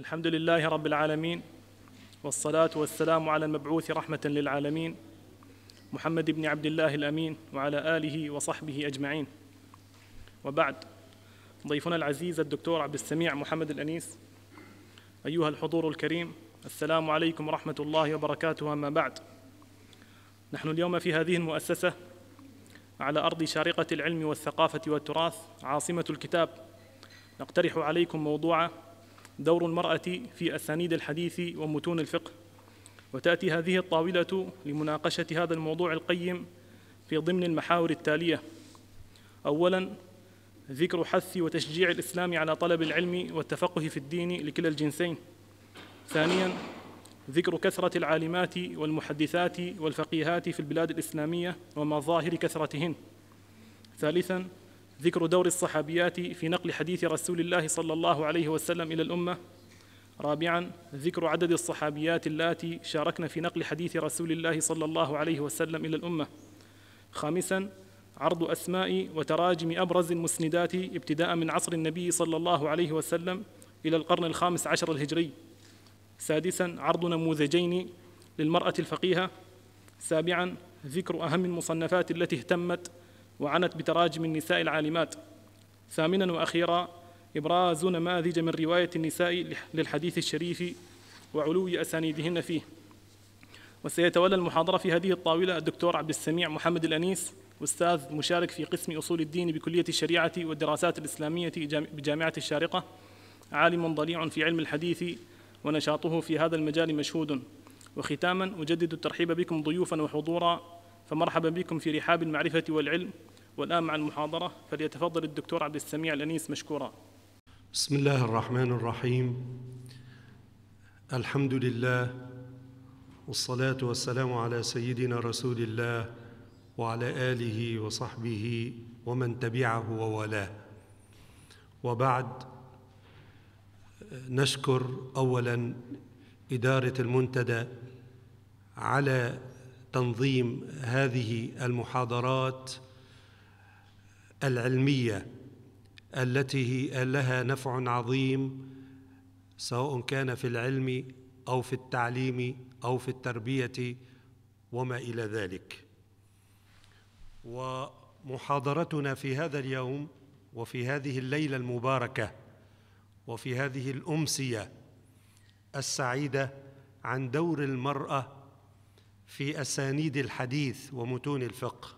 الحمد لله رب العالمين والصلاة والسلام على المبعوث رحمة للعالمين محمد بن عبد الله الأمين وعلى آله وصحبه أجمعين وبعد ضيفنا العزيز الدكتور عبد السميع محمد الأنيس أيها الحضور الكريم السلام عليكم ورحمة الله وبركاته أما بعد نحن اليوم في هذه المؤسسة على أرض شارقة العلم والثقافة والتراث عاصمة الكتاب نقترح عليكم موضوع دور المرأة في أسانيد الحديث ومتون الفقه وتأتي هذه الطاولة لمناقشة هذا الموضوع القيم في ضمن المحاور التالية أولا ذكر حث وتشجيع الإسلام على طلب العلم والتفقه في الدين لكل الجنسين ثانيا ذكر كثرة العالمات والمحدثات والفقيهات في البلاد الإسلامية ومظاهر كثرتهن ثالثا ذكر دور الصحابيات في نقل حديث رسول الله صلى الله عليه وسلم إلى الأمة رابعا ذكر عدد الصحابيات اللاتي شاركن في نقل حديث رسول الله صلى الله عليه وسلم إلى الأمة خامسا عرض أسماء وتراجم أبرز المسندات ابتداء من عصر النبي صلى الله عليه وسلم إلى القرن الخامس عشر الهجري سادسا عرض نموذجين للمرأة الفقيهة سابعا ذكر أهم المصنفات التي اهتمت وعنت بتراجم النساء العالمات ثامنا وأخيرا إبراز نماذج من رواية النساء للحديث الشريف وعلو أسانيدهن فيه وسيتولى المحاضرة في هذه الطاولة الدكتور عبد السميع محمد الأنيس أستاذ مشارك في قسم أصول الدين بكلية الشريعة والدراسات الإسلامية بجامعة الشارقة عالم ضليع في علم الحديث ونشاطه في هذا المجال مشهود وختاما أجدد الترحيب بكم ضيوفا وحضورا فمرحبا بكم في رحاب المعرفة والعلم والآن مع المحاضرة فليتفضل الدكتور عبد السميع الأنيس مشكورا بسم الله الرحمن الرحيم الحمد لله والصلاة والسلام على سيدنا رسول الله وعلى آله وصحبه ومن تبعه وولاه وبعد نشكر أولا إدارة المنتدى على تنظيم هذه المحاضرات العلميه التي لها نفع عظيم سواء كان في العلم او في التعليم او في التربيه وما الى ذلك ومحاضرتنا في هذا اليوم وفي هذه الليله المباركه وفي هذه الامسيه السعيده عن دور المراه في اسانيد الحديث ومتون الفقه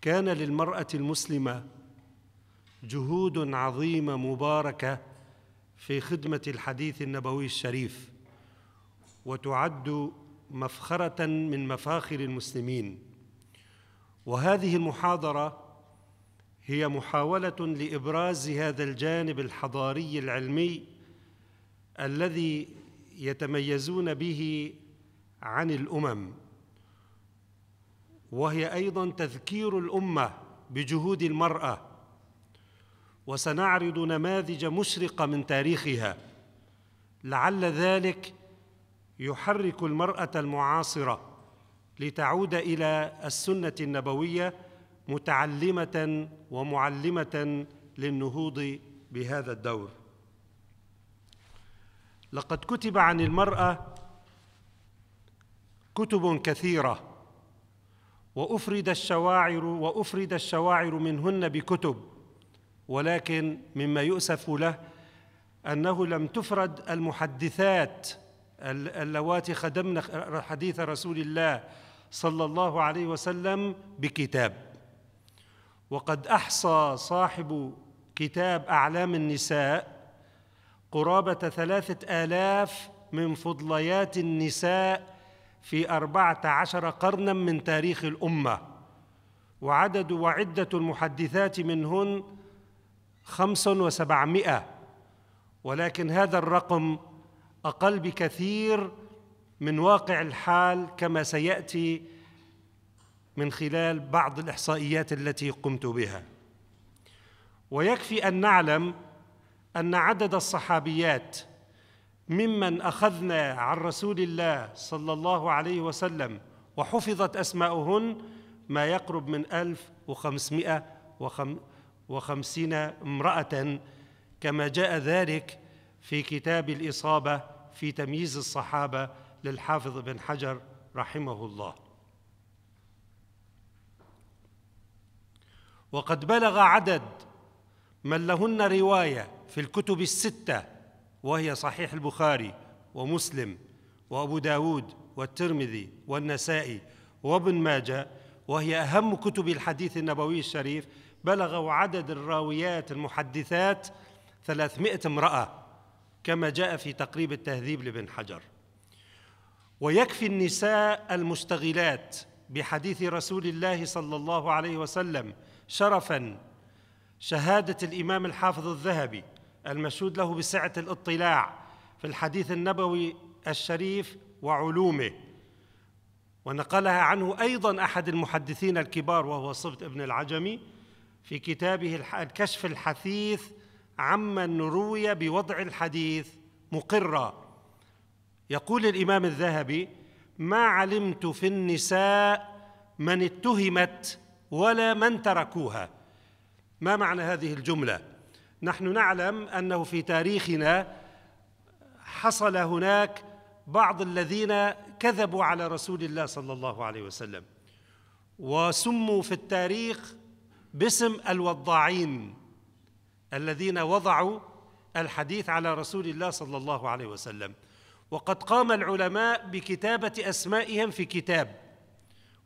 كان للمراه المسلمه جهود عظيمه مباركه في خدمه الحديث النبوي الشريف وتعد مفخره من مفاخر المسلمين وهذه المحاضره هي محاوله لابراز هذا الجانب الحضاري العلمي الذي يتميزون به عن الامم وهي ايضا تذكير الامه بجهود المراه وسنعرض نماذج مشرقه من تاريخها لعل ذلك يحرك المراه المعاصره لتعود الى السنه النبويه متعلمه ومعلمه للنهوض بهذا الدور لقد كتب عن المراه كتب كثيرة وأفرد الشواعر وأفرد الشواعر منهن بكتب ولكن مما يؤسف له أنه لم تفرد المحدثات اللواتي خدمن حديث رسول الله صلى الله عليه وسلم بكتاب وقد أحصى صاحب كتاب أعلام النساء قرابة ثلاثة آلاف من فضليات النساء في أربعة عشر قرنا من تاريخ الأمة وعدد وعدة المحدثات منهن خمس وسبعمائة ولكن هذا الرقم أقل بكثير من واقع الحال كما سيأتي من خلال بعض الإحصائيات التي قمت بها ويكفي أن نعلم أن عدد الصحابيات ممن اخذنا عن رسول الله صلى الله عليه وسلم وحفظت اسماؤهن ما يقرب من 1550 امراه كما جاء ذلك في كتاب الاصابه في تمييز الصحابه للحافظ بن حجر رحمه الله وقد بلغ عدد من لهن روايه في الكتب السته وهي صحيح البخاري ومسلم وأبو داود والترمذي والنسائي وابن ماجه وهي أهم كتب الحديث النبوي الشريف بلغ عدد الراويات المحدثات 300 امرأة كما جاء في تقريب التهذيب لابن حجر ويكفي النساء المشتغلات بحديث رسول الله صلى الله عليه وسلم شرفا شهادة الإمام الحافظ الذهبي المشهود له بسعة الاطلاع في الحديث النبوي الشريف وعلومه ونقلها عنه أيضا أحد المحدثين الكبار وهو صفت ابن العجمي في كتابه الكشف الحثيث عمن روي بوضع الحديث مقرا يقول الإمام الذهبي ما علمت في النساء من اتهمت ولا من تركوها ما معنى هذه الجمله نحن نعلم انه في تاريخنا حصل هناك بعض الذين كذبوا على رسول الله صلى الله عليه وسلم وسموا في التاريخ باسم الوضاعين الذين وضعوا الحديث على رسول الله صلى الله عليه وسلم وقد قام العلماء بكتابه اسمائهم في كتاب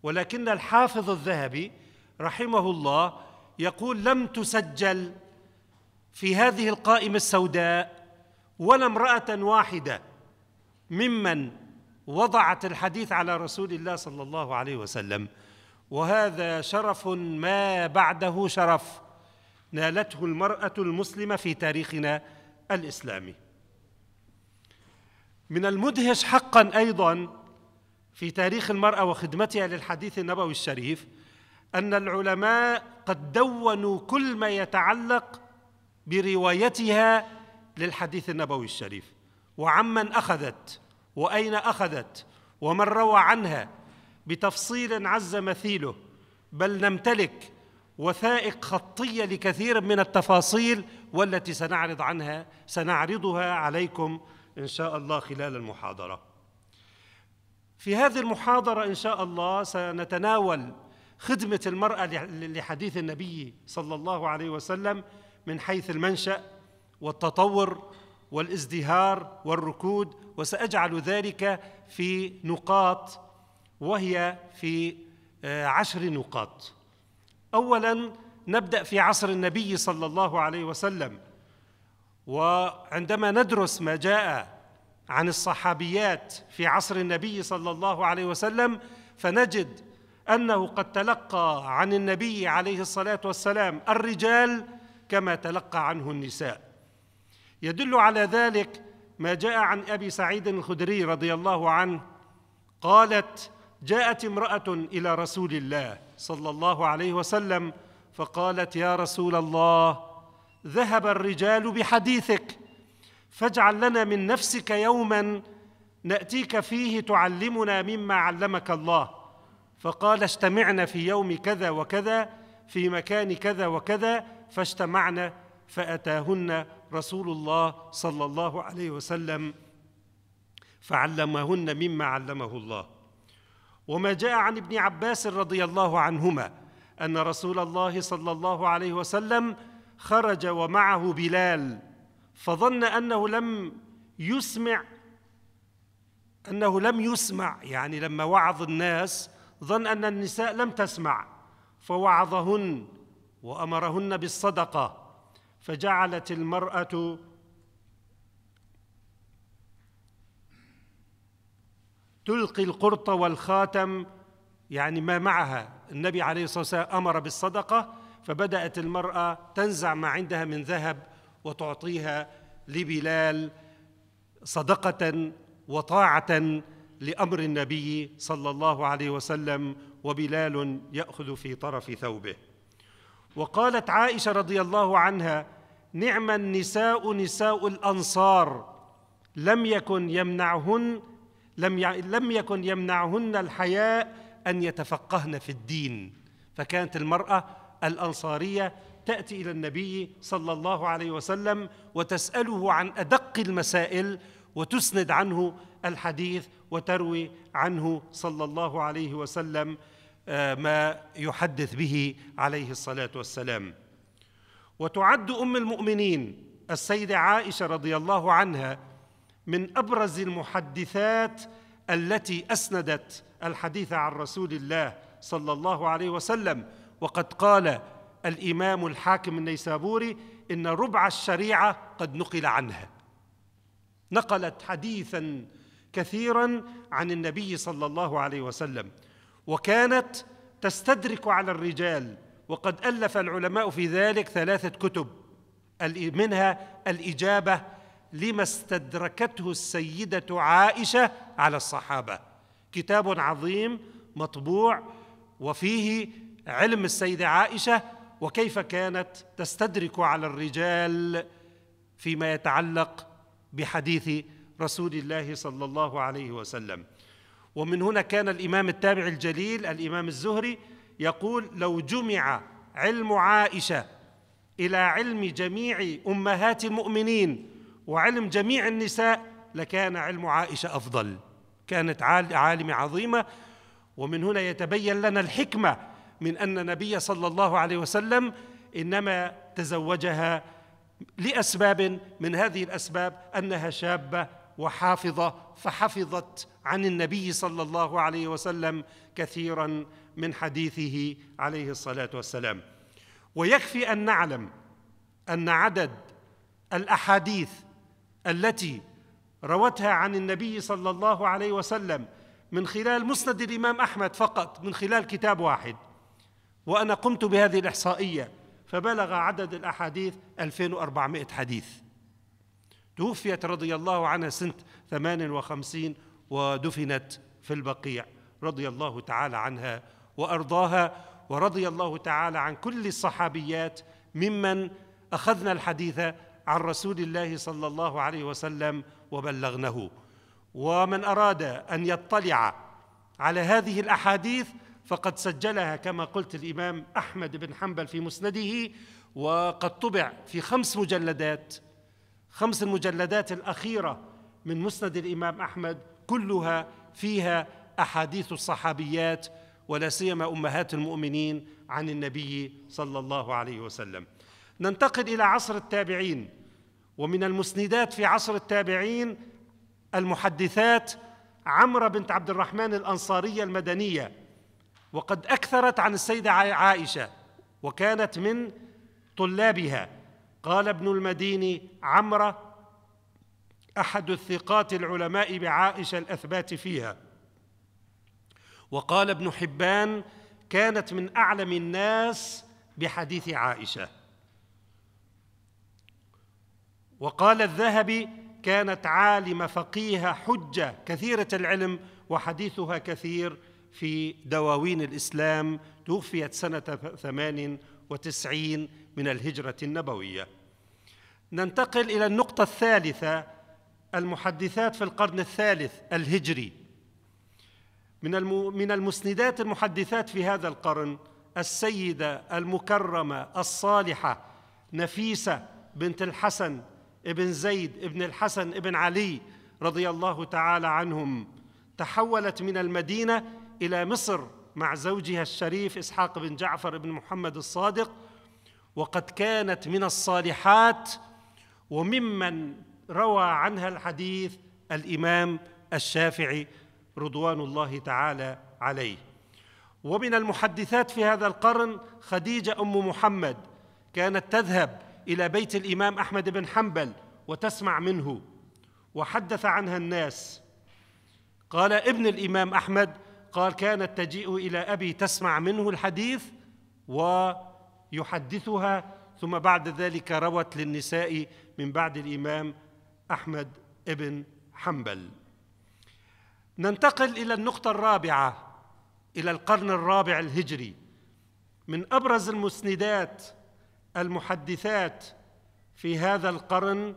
ولكن الحافظ الذهبي رحمه الله يقول لم تسجل في هذه القائمة السوداء ولا امرأة واحدة ممن وضعت الحديث على رسول الله صلى الله عليه وسلم وهذا شرف ما بعده شرف نالته المرأة المسلمة في تاريخنا الإسلامي من المدهش حقا أيضا في تاريخ المرأة وخدمتها للحديث النبوي الشريف أن العلماء قد دونوا كل ما يتعلق بروايتها للحديث النبوي الشريف وعمن اخذت واين اخذت ومن روى عنها بتفصيل عز مثيله بل نمتلك وثائق خطيه لكثير من التفاصيل والتي سنعرض عنها سنعرضها عليكم ان شاء الله خلال المحاضره في هذه المحاضره ان شاء الله سنتناول خدمه المراه لحديث النبي صلى الله عليه وسلم من حيث المنشأ والتطور والازدهار والركود وسأجعل ذلك في نقاط وهي في آه، عشر نقاط أولا نبدأ في عصر النبي صلى الله عليه وسلم وعندما ندرس ما جاء عن الصحابيات في عصر النبي صلى الله عليه وسلم فنجد انه قد تلقى عن النبي عليه الصلاه والسلام الرجال كما تلقى عنه النساء يدل على ذلك ما جاء عن ابي سعيد الخدري رضي الله عنه قالت جاءت امراه الى رسول الله صلى الله عليه وسلم فقالت يا رسول الله ذهب الرجال بحديثك فاجعل لنا من نفسك يوما ناتيك فيه تعلمنا مما علمك الله فقال اجتمعنا في يوم كذا وكذا في مكان كذا وكذا فاجتمعنا فأتاهن رسول الله صلى الله عليه وسلم فعلمهن مما علمه الله وما جاء عن ابن عباس رضي الله عنهما أن رسول الله صلى الله عليه وسلم خرج ومعه بلال فظن أنه لم يسمع أنه لم يسمع يعني لما وعظ الناس ظن أن النساء لم تسمع فوعظهن وامرهن بالصدقه فجعلت المراه تلقي القرط والخاتم يعني ما معها النبي عليه الصلاه والسلام امر بالصدقه فبدات المراه تنزع ما عندها من ذهب وتعطيها لبلال صدقه وطاعه لامر النبي صلى الله عليه وسلم وبلال ياخذ في طرف ثوبه وقالت عائشه رضي الله عنها نعم النساء نساء الانصار لم يكن يمنعهن لم ي... لم يكن يمنعهن الحياء ان يتفقهن في الدين فكانت المراه الانصاريه تاتي الى النبي صلى الله عليه وسلم وتساله عن ادق المسائل وتسند عنه الحديث وتروي عنه صلى الله عليه وسلم آه، ما يحدث به عليه الصلاه والسلام وتعد ام المؤمنين السيده عائشه رضي الله عنها من ابرز المحدثات التي اسندت الحديث عن رسول الله صلى الله عليه وسلم وقد قال الامام الحاكم النيسابوري ان ربع الشريعه قد نقل عنها نقلت حديثا كثيرا عن النبي صلى الله عليه وسلم وكانت تستدرك على الرجال وقد ألف العلماء في ذلك ثلاثة كتب منها الإجابة لما استدركته السيدة عائشة على الصحابة كتاب عظيم مطبوع وفيه علم السيدة عائشة وكيف كانت تستدرك على الرجال فيما يتعلق بحديث رسول الله صلى الله عليه وسلم ومن هنا كان الإمام التابع الجليل الإمام الزهري يقول لو جمع علم عائشة إلى علم جميع أمهات المؤمنين وعلم جميع النساء لكان علم عائشة أفضل كانت عالمة عظيمة ومن هنا يتبين لنا الحكمة من أن النبي صلى الله عليه وسلم إنما تزوجها لأسباب من هذه الأسباب أنها شابة وحافظة فحفظت عن النبي صلى الله عليه وسلم كثيرا من حديثه عليه الصلاه والسلام ويكفي ان نعلم ان عدد الاحاديث التي روتها عن النبي صلى الله عليه وسلم من خلال مسند الامام احمد فقط من خلال كتاب واحد وانا قمت بهذه الاحصائيه فبلغ عدد الاحاديث 2400 حديث توفيت رضي الله عنها سنه 58 ودفنت في البقيع رضي الله تعالى عنها وارضاها ورضي الله تعالى عن كل الصحابيات ممن اخذنا الحديث عن رسول الله صلى الله عليه وسلم وبلغنه ومن اراد ان يطلع على هذه الاحاديث فقد سجلها كما قلت الامام احمد بن حنبل في مسنده وقد طبع في خمس مجلدات خمس المجلدات الاخيره من مسند الامام احمد كلها فيها احاديث الصحابيات ولا سيما امهات المؤمنين عن النبي صلى الله عليه وسلم. ننتقل الى عصر التابعين ومن المسندات في عصر التابعين المحدثات عمرة بنت عبد الرحمن الأنصارية المدنية وقد أكثرت عن السيدة عائشة وكانت من طلابها قال ابن المديني عمرة احد الثقات العلماء بعائشه الاثبات فيها وقال ابن حبان كانت من اعلم الناس بحديث عائشه وقال الذهبي كانت عالمه فقيهه حجه كثيره العلم وحديثها كثير في دواوين الاسلام توفيت سنه ثمان وتسعين من الهجره النبويه ننتقل الى النقطه الثالثه المحدثات في القرن الثالث الهجري من من المسندات المحدثات في هذا القرن السيده المكرمه الصالحه نفيسه بنت الحسن ابن زيد ابن الحسن ابن علي رضي الله تعالى عنهم تحولت من المدينه الى مصر مع زوجها الشريف اسحاق بن جعفر بن محمد الصادق وقد كانت من الصالحات وممن روى عنها الحديث الامام الشافعي رضوان الله تعالى عليه ومن المحدثات في هذا القرن خديجه ام محمد كانت تذهب الى بيت الامام احمد بن حنبل وتسمع منه وحدث عنها الناس قال ابن الامام احمد قال كانت تجيء الى ابي تسمع منه الحديث ويحدثها ثم بعد ذلك روت للنساء من بعد الامام أحمد ابن حنبل ننتقل إلى النقطة الرابعة إلى القرن الرابع الهجري من أبرز المسندات المحدثات في هذا القرن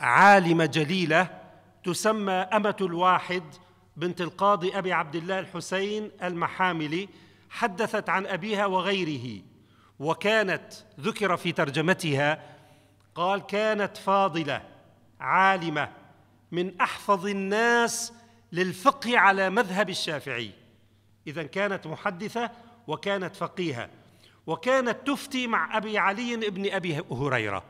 عالمة جليلة تسمى أمة الواحد بنت القاضي أبي عبد الله الحسين المحاملي حدثت عن أبيها وغيره وكانت ذكر في ترجمتها قال كانت فاضله عالمه من احفظ الناس للفقه على مذهب الشافعي اذا كانت محدثه وكانت فقيهه وكانت تفتي مع ابي علي بن ابي هريره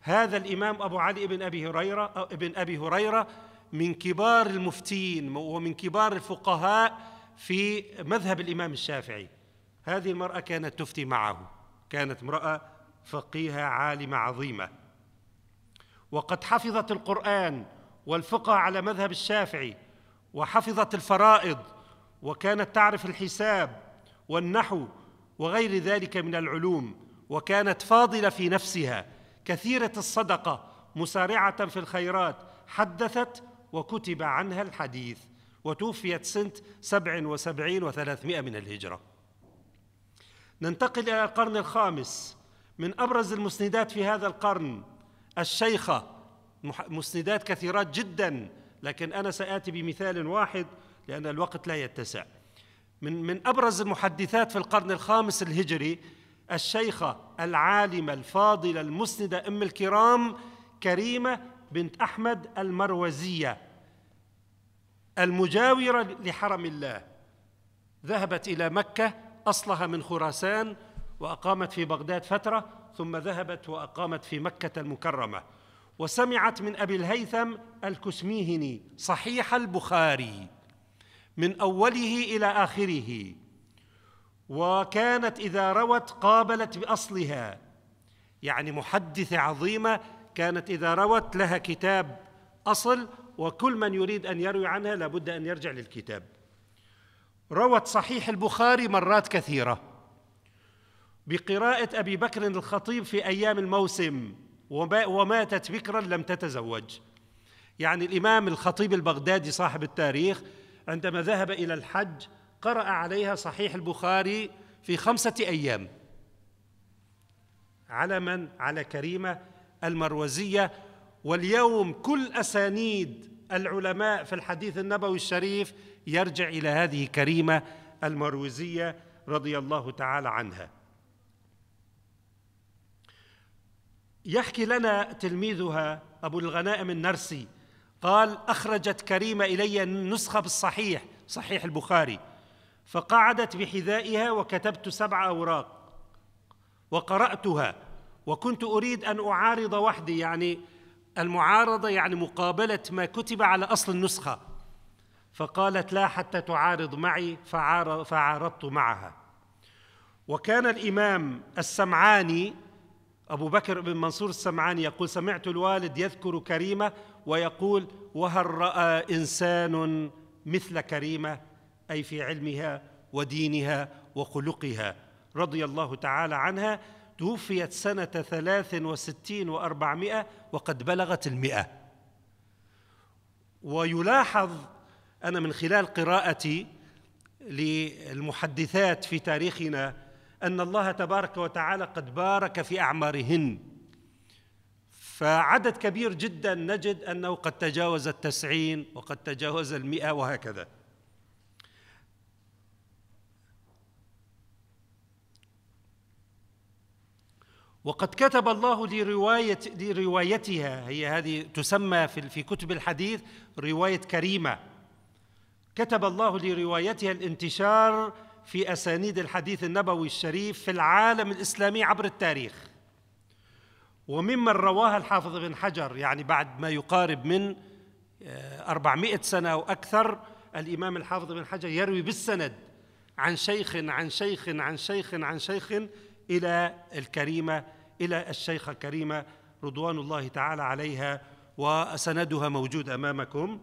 هذا الامام ابو علي بن ابي هريره أو ابن ابي هريره من كبار المفتين ومن كبار الفقهاء في مذهب الامام الشافعي هذه المراه كانت تفتي معه كانت امراه فقيهه عالمه عظيمه وقد حفظت القرآن والفقه على مذهب الشافعي وحفظت الفرائض وكانت تعرف الحساب والنحو وغير ذلك من العلوم وكانت فاضلة في نفسها كثيرة الصدقة مسارعة في الخيرات حدثت وكتب عنها الحديث وتوفيت سنة سبع وسبعين وثلاثمائة من الهجرة ننتقل إلى القرن الخامس من أبرز المسندات في هذا القرن الشيخة مسندات كثيرات جدا لكن أنا سآتي بمثال واحد لأن الوقت لا يتسع من من أبرز المحدثات في القرن الخامس الهجري الشيخة العالمة الفاضلة المسندة أم الكرام كريمة بنت أحمد المروزية المجاورة لحرم الله ذهبت إلى مكة أصلها من خراسان وأقامت في بغداد فترة ثم ذهبت وأقامت في مكة المكرمة وسمعت من أبي الهيثم الكسميهني صحيح البخاري من أوله إلى آخره وكانت إذا روت قابلت بأصلها يعني محدثة عظيمة كانت إذا روت لها كتاب أصل وكل من يريد أن يروي عنها لابد أن يرجع للكتاب روت صحيح البخاري مرات كثيره بقراءة أبي بكر الخطيب في أيام الموسم وماتت بكرا لم تتزوج يعني الإمام الخطيب البغدادي صاحب التاريخ عندما ذهب إلى الحج قرأ عليها صحيح البخاري في خمسة أيام على من؟ على كريمة المروزية واليوم كل أسانيد العلماء في الحديث النبوي الشريف يرجع إلى هذه كريمة المروزية رضي الله تعالى عنها يحكي لنا تلميذها أبو الغنائم النرسي قال أخرجت كريمة إلي النسخة بالصحيح صحيح البخاري فقعدت بحذائها وكتبت سبع أوراق وقرأتها وكنت أريد أن أعارض وحدي يعني المعارضة يعني مقابلة ما كتب على أصل النسخة فقالت لا حتى تعارض معي فعارضت معها وكان الإمام السمعاني أبو بكر بن منصور السمعاني يقول سمعت الوالد يذكر كريمة ويقول وهل رأى إنسان مثل كريمة أي في علمها ودينها وخلقها رضي الله تعالى عنها توفيت سنة ثلاث وستين وأربعمائة وقد بلغت المئة ويلاحظ أنا من خلال قراءتي للمحدثات في تاريخنا ان الله تبارك وتعالى قد بارك في اعمارهن فعدد كبير جدا نجد انه قد تجاوز التسعين وقد تجاوز المئه وهكذا وقد كتب الله لرواية لروايتها هي هذه تسمى في في كتب الحديث رواية كريمة كتب الله لروايتها الانتشار في اسانيد الحديث النبوي الشريف في العالم الاسلامي عبر التاريخ وممن رواها الحافظ بن حجر يعني بعد ما يقارب من 400 آه، سنه او اكثر الامام الحافظ بن حجر يروي بالسند عن شيخ عن شيخ عن شيخ عن شيخ الى الكريمه الى الشيخه كريمه رضوان الله تعالى عليها وسندها موجود امامكم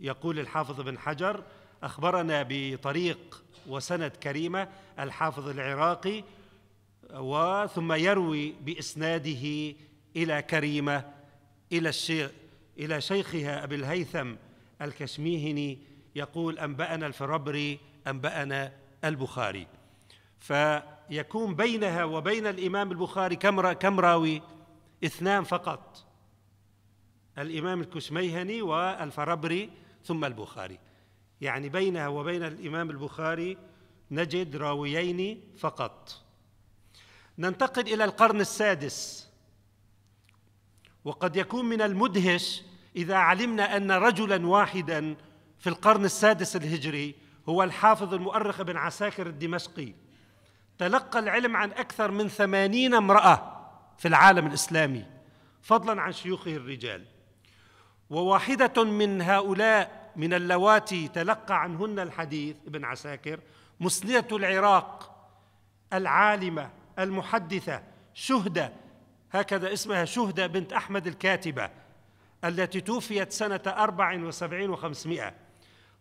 يقول الحافظ بن حجر اخبرنا بطريق وسند كريمة الحافظ العراقي وثم يروي بإسناده إلى كريمة إلى الشيخ إلى شيخها أبي الهيثم الكشميهني يقول أنبأنا الفربري أنبأنا البخاري فيكون بينها وبين الإمام البخاري كم كم راوي؟ اثنان فقط الإمام الكشميهني والفربري ثم البخاري يعني بينها وبين الإمام البخاري نجد راويين فقط ننتقل إلى القرن السادس وقد يكون من المدهش إذا علمنا أن رجلا واحدا في القرن السادس الهجري هو الحافظ المؤرخ بن عساكر الدمشقي تلقى العلم عن أكثر من ثمانين امرأة في العالم الإسلامي فضلا عن شيوخه الرجال وواحدة من هؤلاء من اللواتي تلقى عنهن الحديث ابن عساكر مسنية العراق العالمة المحدثة شهدة هكذا اسمها شهدة بنت أحمد الكاتبة التي توفيت سنة أربع وسبعين وخمسمائة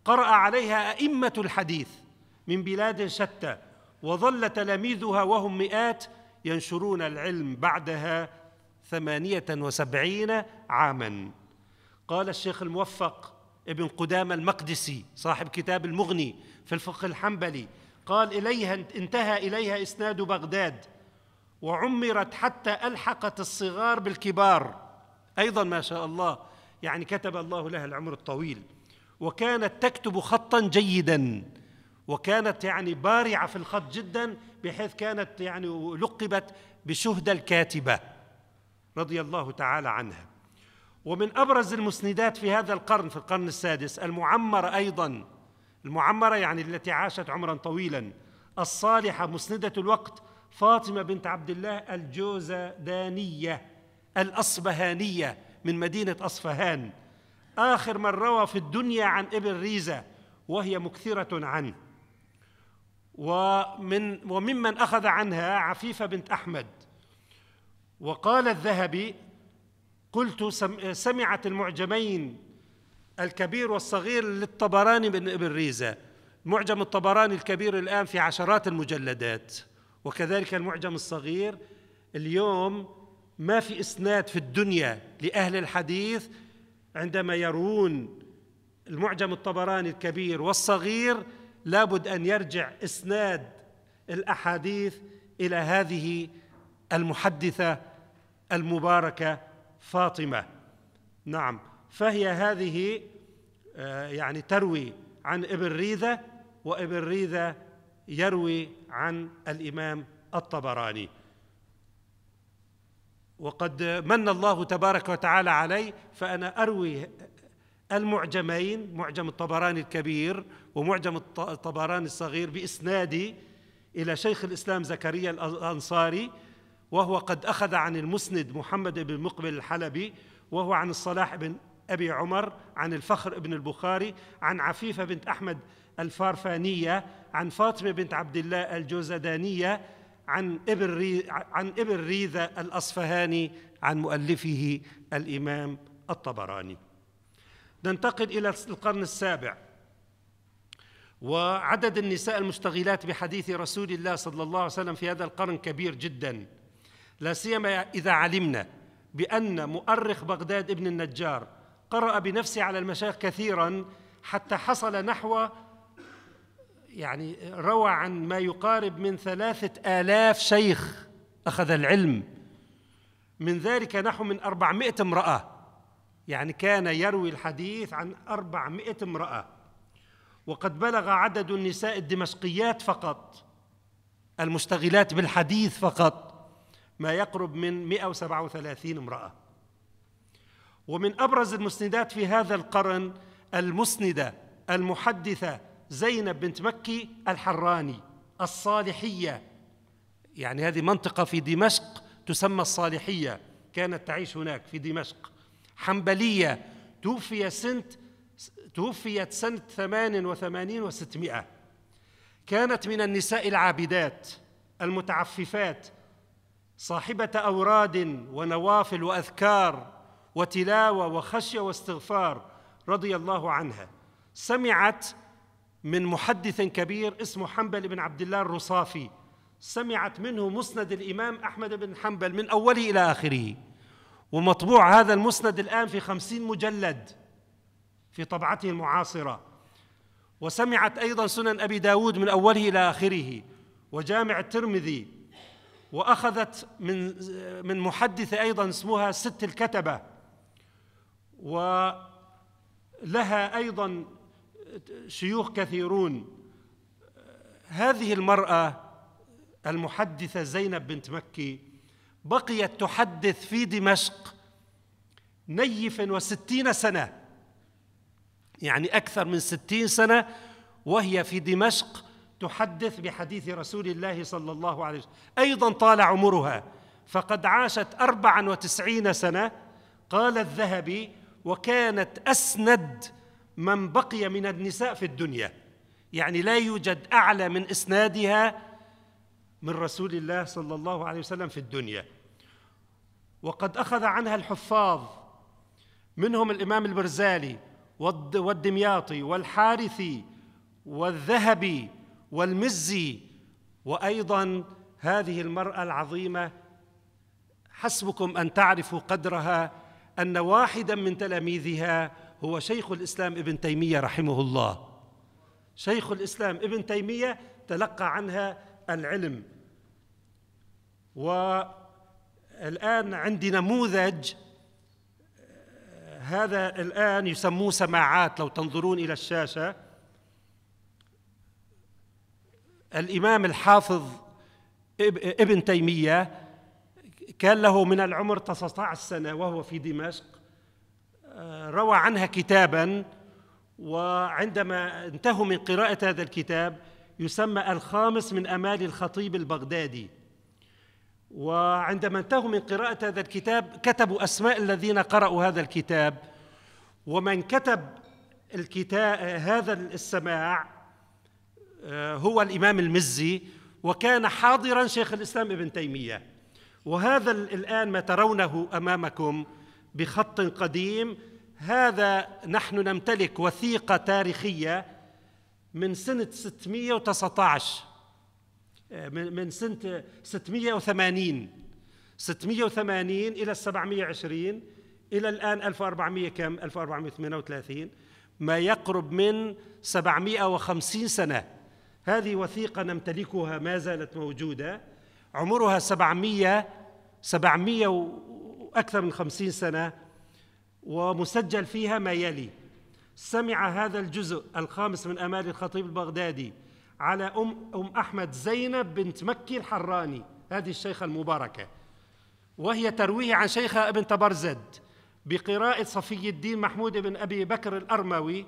قرأ عليها أئمة الحديث من بلاد شتى وظل تلاميذها وهم مئات ينشرون العلم بعدها ثمانية وسبعين عاماً قال الشيخ الموفق ابن قدامة المقدسي صاحب كتاب المغني في الفقه الحنبلي قال إليها انتهى إليها إسناد بغداد وعمرت حتى ألحقت الصغار بالكبار أيضا ما شاء الله يعني كتب الله لها العمر الطويل وكانت تكتب خطا جيدا وكانت يعني بارعة في الخط جدا بحيث كانت يعني لقبت بشهد الكاتبة رضي الله تعالى عنها ومن أبرز المسندات في هذا القرن في القرن السادس المعمرة أيضا المعمرة يعني التي عاشت عمرا طويلا الصالحة مسندة الوقت فاطمة بنت عبد الله الجوزدانية الأصبهانية من مدينة أصفهان آخر من روى في الدنيا عن ابن ريزة وهي مكثرة عنه ومن وممن أخذ عنها عفيفة بنت أحمد وقال الذهبي قلت سمعت المعجمين الكبير والصغير للطبراني بن ابن ريزة معجم الطبراني الكبير الآن في عشرات المجلدات وكذلك المعجم الصغير اليوم ما في إسناد في الدنيا لأهل الحديث عندما يروون المعجم الطبراني الكبير والصغير لابد أن يرجع إسناد الأحاديث إلى هذه المحدثة المباركة فاطمه نعم فهي هذه آه، يعني تروي عن ابن ريذه وابن ريذه يروي عن الامام الطبراني وقد من الله تبارك وتعالى علي فانا اروي المعجمين معجم الطبراني الكبير ومعجم الطبراني الصغير باسنادي الى شيخ الاسلام زكريا الانصاري وهو قد أخذ عن المسند محمد بن مقبل الحلبي وهو عن الصلاح بن أبي عمر عن الفخر بن البخاري عن عفيفة بنت أحمد الفارفانية عن فاطمة بنت عبد الله الجوزدانية عن ابن عن ابن ريذة الأصفهاني عن مؤلفه الإمام الطبراني. ننتقل إلى القرن السابع وعدد النساء المشتغلات بحديث رسول الله صلى الله عليه وسلم في هذا القرن كبير جدا لا سيما إذا علمنا بأن مؤرخ بغداد ابن النجار قرأ بنفسه على المشايخ كثيرا حتى حصل نحو يعني روى عن ما يقارب من ثلاثة آلاف شيخ أخذ العلم من ذلك نحو من أربعمائة امرأة يعني كان يروي الحديث عن أربعمائة امرأة وقد بلغ عدد النساء الدمشقيات فقط المشتغلات بالحديث فقط ما يقرب من 137 امرأة ومن أبرز المسندات في هذا القرن المسندة المحدثة زينب بنت مكي الحراني الصالحية يعني هذه منطقة في دمشق تسمى الصالحية كانت تعيش هناك في دمشق حنبلية توفي سنة توفيت سنة ثمان وثمانين وستمائة كانت من النساء العابدات المتعففات صاحبه اوراد ونوافل واذكار وتلاوه وخشيه واستغفار رضي الله عنها سمعت من محدث كبير اسمه حنبل بن عبد الله الرصافي سمعت منه مسند الإمام أحمد بن حنبل من أوله إلى آخره ومطبوع هذا المسند الآن في خمسين مجلد في طبعته المعاصرة وسمعت أيضا سنن أبي داود من أوله إلى آخره وجامع الترمذي وأخذت من من محدثة أيضا اسمها ست الكتبة ولها أيضا شيوخ كثيرون هذه المرأة المحدثة زينب بنت مكي بقيت تحدث في دمشق نيف وستين سنة يعني أكثر من ستين سنة وهي في دمشق تحدث بحديث رسول الله صلى الله عليه وسلم أيضا طال عمرها فقد عاشت أربعا وتسعين سنة قال الذهبي وكانت أسند من بقي من النساء في الدنيا يعني لا يوجد أعلى من إسنادها من رسول الله صلى الله عليه وسلم في الدنيا وقد أخذ عنها الحفاظ منهم الإمام البرزالي والدمياطي والحارثي والذهبي والمزي وايضا هذه المراه العظيمه حسبكم ان تعرفوا قدرها ان واحدا من تلاميذها هو شيخ الاسلام ابن تيميه رحمه الله شيخ الاسلام ابن تيميه تلقى عنها العلم والان عندي نموذج هذا الان يسموه سماعات لو تنظرون الى الشاشه الإمام الحافظ ابن تيمية كان له من العمر 19 سنة وهو في دمشق آه، روى عنها كتابا وعندما انتهوا من قراءة هذا الكتاب يسمى الخامس من أمال الخطيب البغدادي وعندما انتهوا من قراءة هذا الكتاب كتبوا أسماء الذين قرأوا هذا الكتاب ومن كتب الكتاب هذا السماع هو الإمام المزي وكان حاضرا شيخ الإسلام ابن تيمية وهذا الآن ما ترونه أمامكم بخط قديم هذا نحن نمتلك وثيقة تاريخية من سنة 619 آه، من سنة 680 680 إلى 720 إلى الآن 1400 كم 1438 ما يقرب من 750 سنة هذه وثيقة نمتلكها ما زالت موجودة عمرها 700 700 وأكثر من 50 سنة ومسجل فيها ما يلي سمع هذا الجزء الخامس من أمال الخطيب البغدادي على أم, أم أحمد زينب بنت مكي الحراني هذه الشيخة المباركة وهي ترويه عن شيخها ابن تبرزد بقراءة صفي الدين محمود بن أبي بكر الأرموي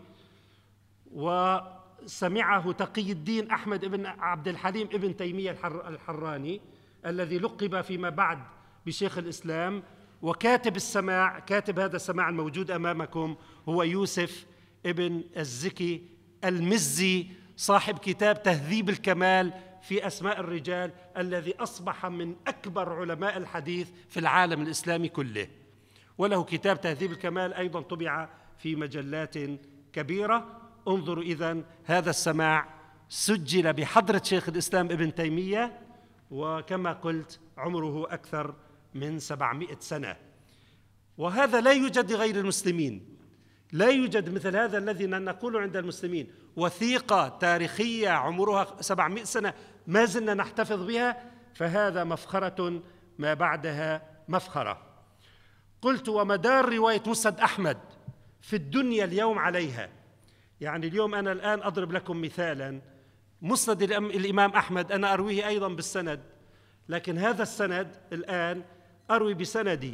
و سمعه تقي الدين أحمد بن عبد الحليم ابن تيمية الحراني الذي لقب فيما بعد بشيخ الإسلام وكاتب السماع كاتب هذا السماع الموجود أمامكم هو يوسف ابن الزكي المزي صاحب كتاب تهذيب الكمال في أسماء الرجال الذي أصبح من أكبر علماء الحديث في العالم الإسلامي كله وله كتاب تهذيب الكمال أيضا طبع في مجلات كبيرة انظروا إذا هذا السماع سجل بحضرة شيخ الإسلام ابن تيمية وكما قلت عمره أكثر من 700 سنة وهذا لا يوجد لغير المسلمين لا يوجد مثل هذا الذي نقول عند المسلمين وثيقة تاريخية عمرها 700 سنة ما زلنا نحتفظ بها فهذا مفخرة ما بعدها مفخرة قلت ومدار رواية مسد أحمد في الدنيا اليوم عليها يعني اليوم أنا الآن أضرب لكم مثالا مسند الإمام أحمد أنا أرويه أيضا بالسند لكن هذا السند الآن أروي بسندي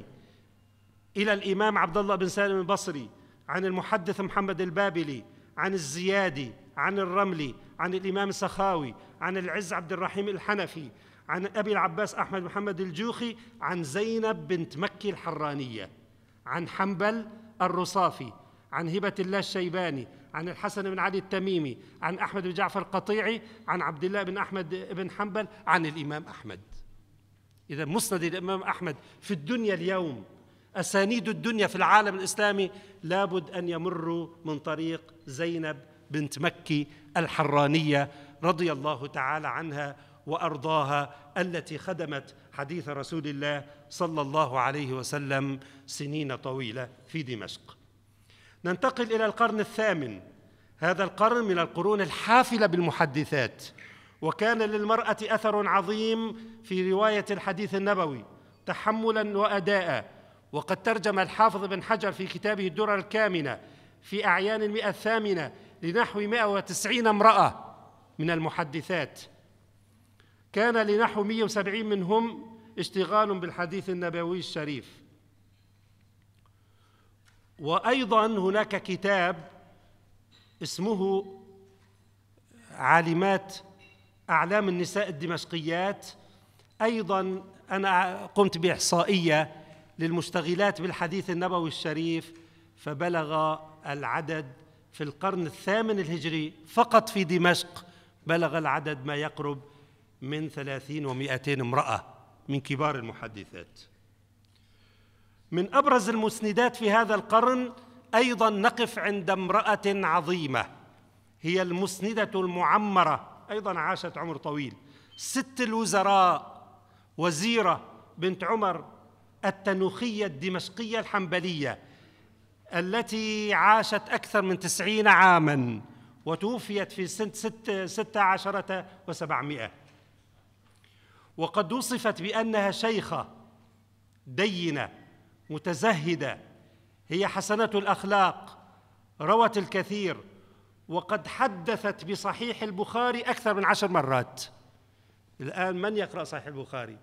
إلى الإمام عبد الله بن سالم البصري عن المحدث محمد البابلي عن الزيادي عن الرملي عن الإمام السخاوي عن العز عبد الرحيم الحنفي عن أبي العباس أحمد محمد الجوخي عن زينب بنت مكي الحرانية عن حنبل الرصافي عن هبة الله الشيباني عن الحسن بن علي التميمي عن أحمد بن جعفر القطيعي عن عبد الله بن أحمد بن حنبل عن الإمام أحمد إذا مسند الإمام أحمد في الدنيا اليوم أسانيد الدنيا في العالم الإسلامي لابد أن يمروا من طريق زينب بنت مكي الحرانية رضي الله تعالى عنها وارضاها التي خدمت حديث رسول الله صلى الله عليه وسلم سنين طويله في دمشق ننتقل إلى القرن الثامن هذا القرن من القرون الحافلة بالمحدثات وكان للمرأة أثر عظيم في رواية الحديث النبوي تحملا وأداء وقد ترجم الحافظ بن حجر في كتابه الدرر الكامنة في أعيان المئة الثامنة لنحو 190 امرأة من المحدثات كان لنحو 170 منهم اشتغال بالحديث النبوي الشريف وايضا هناك كتاب اسمه عالمات اعلام النساء الدمشقيات ايضا انا قمت باحصائيه للمشتغلات بالحديث النبوي الشريف فبلغ العدد في القرن الثامن الهجري فقط في دمشق بلغ العدد ما يقرب من ثلاثين ومائتين امرأة من كبار المحدثات من ابرز المسندات في هذا القرن ايضا نقف عند امراه عظيمه هي المسنده المعمره ايضا عاشت عمر طويل ست الوزراء وزيره بنت عمر التنوخيه الدمشقيه الحنبليه التي عاشت اكثر من تسعين عاما وتوفيت في سنة ست, ست عشرة وسبعمائة وقد وصفت بأنها شيخة دينة متزهده هي حسنه الاخلاق روت الكثير وقد حدثت بصحيح البخاري اكثر من عشر مرات الان من يقرا صحيح البخاري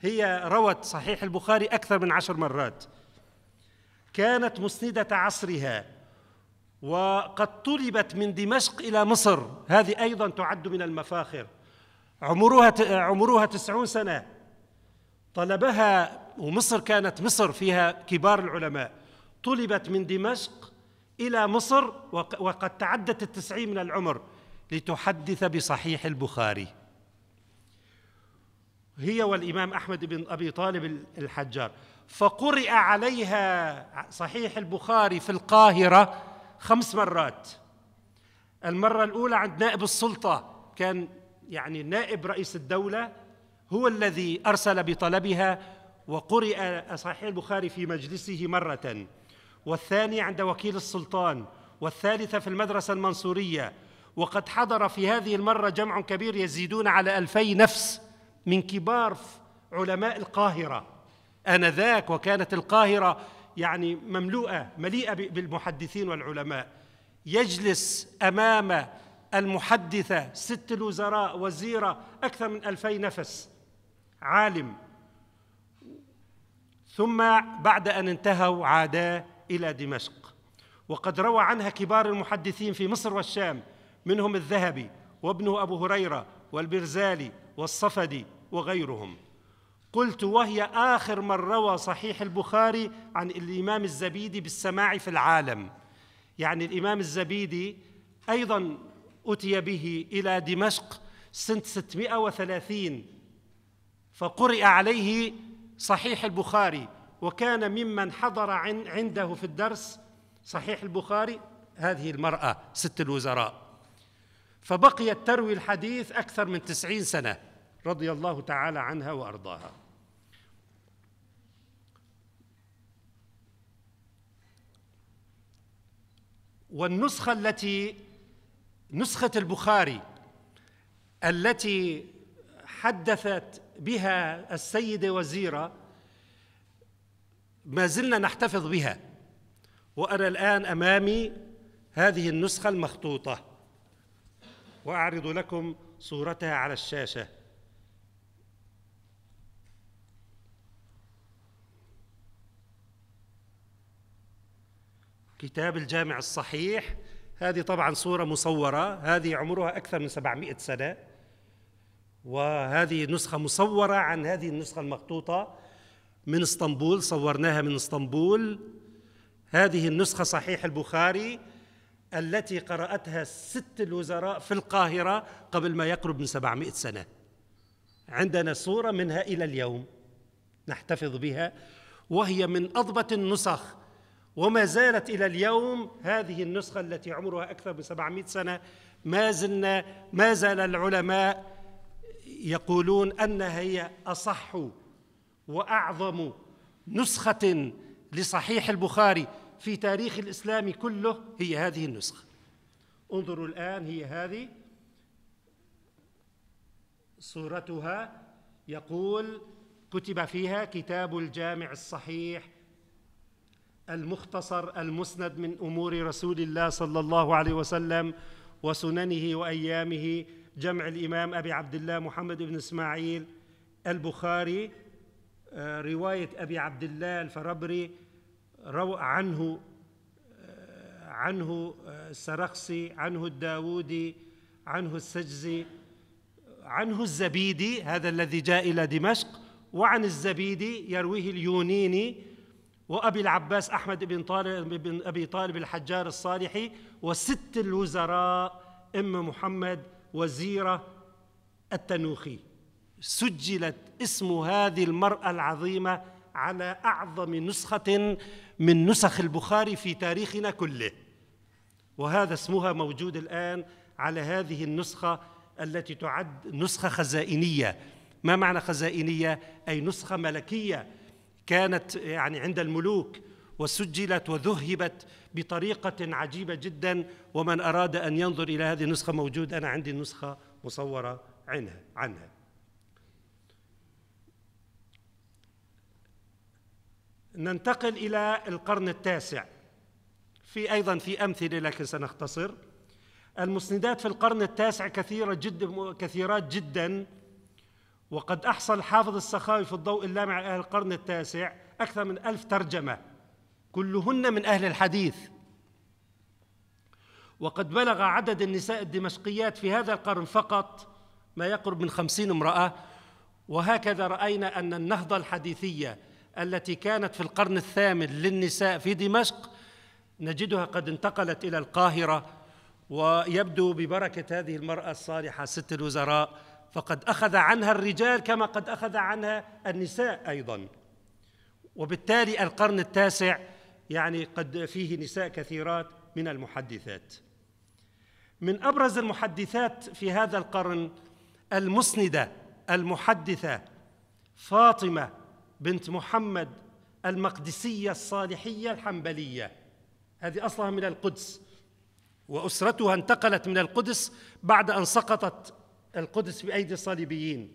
هي روت صحيح البخاري اكثر من عشر مرات كانت مسنده عصرها وقد طلبت من دمشق الى مصر هذه ايضا تعد من المفاخر عمرها عمرها تسعون سنه طلبها ومصر كانت مصر فيها كبار العلماء طلبت من دمشق إلى مصر وقد تعدت التسعين من العمر لتحدث بصحيح البخاري هي والإمام أحمد بن أبي طالب الحجار فقرئ عليها صحيح البخاري في القاهرة خمس مرات المرة الأولى عند نائب السلطة كان يعني نائب رئيس الدولة هو الذي أرسل بطلبها وقرئ صحيح البخاري في مجلسه مرة والثاني عند وكيل السلطان والثالثة في المدرسة المنصورية وقد حضر في هذه المرة جمع كبير يزيدون على ألفي نفس من كبار علماء القاهرة آنذاك وكانت القاهرة يعني مملوءة مليئة بالمحدثين والعلماء يجلس أمام المحدثة ست الوزراء وزيرة أكثر من ألفي نفس عالم ثم بعد أن انتهوا عادا إلى دمشق وقد روى عنها كبار المحدثين في مصر والشام منهم الذهبي وابنه أبو هريرة والبرزالي والصفدي وغيرهم قلت وهي آخر من روى صحيح البخاري عن الإمام الزبيدي بالسماع في العالم يعني الإمام الزبيدي أيضا أتي به إلى دمشق سنة 630 فقرئ عليه صحيح البخاري وكان ممن حضر عنده في الدرس صحيح البخاري هذه المرأة ست الوزراء فبقيت تروي الحديث أكثر من تسعين سنة رضي الله تعالى عنها وأرضاها والنسخة التي نسخة البخاري التي حدثت بها السيده وزيره ما زلنا نحتفظ بها وانا الان امامي هذه النسخه المخطوطه واعرض لكم صورتها على الشاشه كتاب الجامع الصحيح هذه طبعا صورة مصورة هذه عمرها أكثر من 700 سنة وهذه نسخة مصورة عن هذه النسخة المخطوطة من اسطنبول صورناها من اسطنبول هذه النسخة صحيح البخاري التي قرأتها ست الوزراء في القاهرة قبل ما يقرب من 700 سنة عندنا صورة منها إلى اليوم نحتفظ بها وهي من أضبط النسخ وما زالت إلى اليوم هذه النسخة التي عمرها أكثر من 700 سنة ما زلنا ما زال العلماء يقولون أنها هي أصح وأعظم نسخة لصحيح البخاري في تاريخ الإسلام كله هي هذه النسخة انظروا الآن هي هذه صورتها يقول كتب فيها كتاب الجامع الصحيح المختصر المسند من امور رسول الله صلى الله عليه وسلم وسننه وايامه جمع الإمام أبي عبد الله محمد بن إسماعيل البخاري آه، رواية أبي عبد الله الفربري روى عنه آه، عنه آه، السرخسي عنه الداوودي عنه السجزي عنه الزبيدي هذا الذي جاء إلى دمشق وعن الزبيدي يرويه اليونيني وأبي العباس أحمد بن طالب بن أبي طالب الحجار الصالحي وست الوزراء أم محمد وزيرة التنوخي سجلت اسم هذه المرأة العظيمة على أعظم نسخة من نسخ البخاري في تاريخنا كله وهذا اسمها موجود الآن على هذه النسخة التي تعد نسخة خزائنية ما معنى خزائنية؟ أي نسخة ملكية كانت يعني عند الملوك وسجلت وذهبت بطريقة عجيبة جدا ومن أراد أن ينظر إلى هذه النسخة موجود أنا عندي النسخة مصورة عنها عنها ننتقل إلى القرن التاسع في أيضا في أمثلة لكن سنختصر المسندات في القرن التاسع كثيرة جدا كثيرات جدا وقد أحصل حافظ السخاوي في الضوء اللامع القرن التاسع أكثر من ألف ترجمة كلهن من أهل الحديث وقد بلغ عدد النساء الدمشقيات في هذا القرن فقط ما يقرب من خمسين امرأة وهكذا رأينا أن النهضة الحديثية التي كانت في القرن الثامن للنساء في دمشق نجدها قد انتقلت إلى القاهرة ويبدو ببركة هذه المرأة الصالحة ست الوزراء فقد أخذ عنها الرجال كما قد أخذ عنها النساء أيضا وبالتالي القرن التاسع يعني قد فيه نساء كثيرات من المحدثات من ابرز المحدثات في هذا القرن المسنده المحدثه فاطمه بنت محمد المقدسيه الصالحيه الحنبليه هذه اصلها من القدس واسرتها انتقلت من القدس بعد ان سقطت القدس بايدي الصليبيين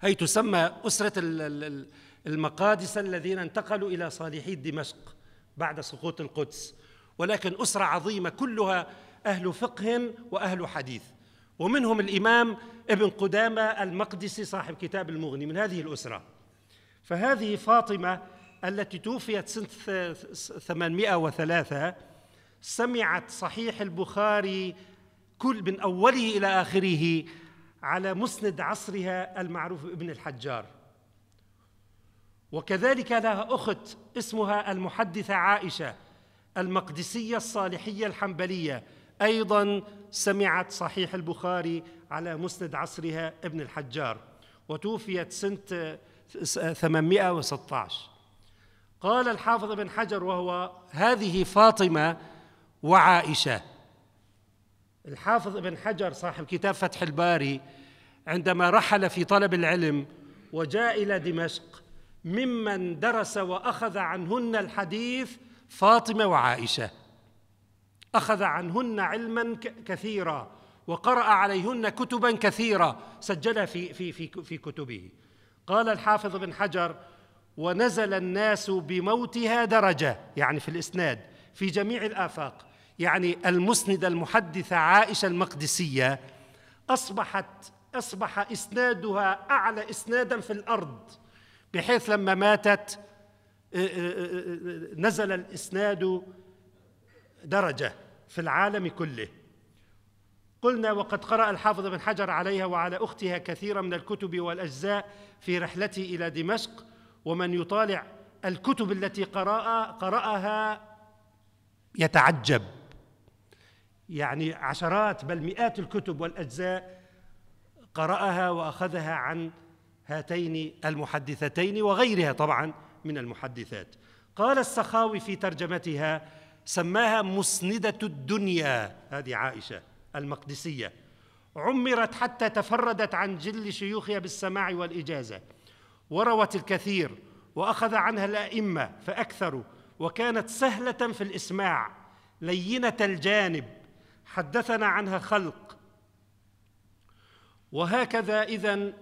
هي تسمى اسره ال ال ال المقادسة الذين انتقلوا إلى صالحي دمشق بعد سقوط القدس ولكن أسرة عظيمة كلها أهل فقه وأهل حديث ومنهم الإمام ابن قدامة المقدسي صاحب كتاب المغني من هذه الأسرة فهذه فاطمة التي توفيت سنة 803 سمعت صحيح البخاري كل من أوله إلى آخره على مسند عصرها المعروف ابن الحجار وكذلك لها أخت اسمها المحدثة عائشة المقدسية الصالحية الحنبلية أيضا سمعت صحيح البخاري على مسند عصرها ابن الحجار وتوفيت سنة 816 قال الحافظ ابن حجر وهو هذه فاطمة وعائشة الحافظ ابن حجر صاحب كتاب فتح الباري عندما رحل في طلب العلم وجاء إلى دمشق ممن درس واخذ عنهن الحديث فاطمه وعائشه اخذ عنهن علما كثيرا وقرا عليهن كتبا كثيره سجلها في في في في كتبه قال الحافظ بن حجر ونزل الناس بموتها درجه يعني في الاسناد في جميع الافاق يعني المسند المحدثه عائشه المقدسيه اصبحت اصبح اسنادها اعلى اسنادا في الارض بحيث لما ماتت آه، آه، آه، نزل الإسناد درجة في العالم كله قلنا وقد قرأ الحافظ بن حجر عليها وعلى أختها كثيرا من الكتب والأجزاء في رحلته إلى دمشق ومن يطالع الكتب التي قرأ قرأها يتعجب يعني عشرات بل مئات الكتب والأجزاء قرأها وأخذها عن هاتين المحدثتين وغيرها طبعا من المحدثات قال السخاوي في ترجمتها سماها مسندة الدنيا هذه عائشة المقدسية عمرت حتى تفردت عن جل شيوخها بالسماع والإجازة وروت الكثير وأخذ عنها الأئمة فأكثروا وكانت سهلة في الإسماع لينة الجانب حدثنا عنها خلق وهكذا إذا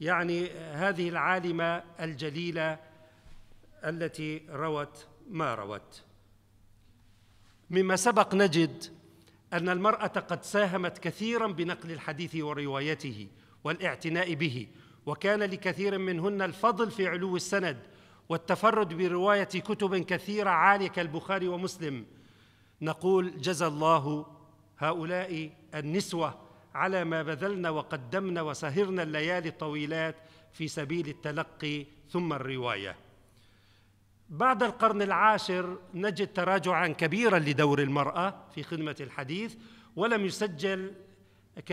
يعني هذه العالمة الجليلة التي روت ما روت مما سبق نجد أن المرأة قد ساهمت كثيرا بنقل الحديث وروايته والاعتناء به وكان لكثير منهن الفضل في علو السند والتفرد برواية كتب كثيرة عالية كالبخاري ومسلم نقول جزى الله هؤلاء النسوة على ما بذلنا وقدمنا وسهرنا الليالي الطويلات في سبيل التلقي ثم الروايه بعد القرن العاشر نجد تراجعا كبيرا لدور المرأة في خدمة الحديث ولم يسجل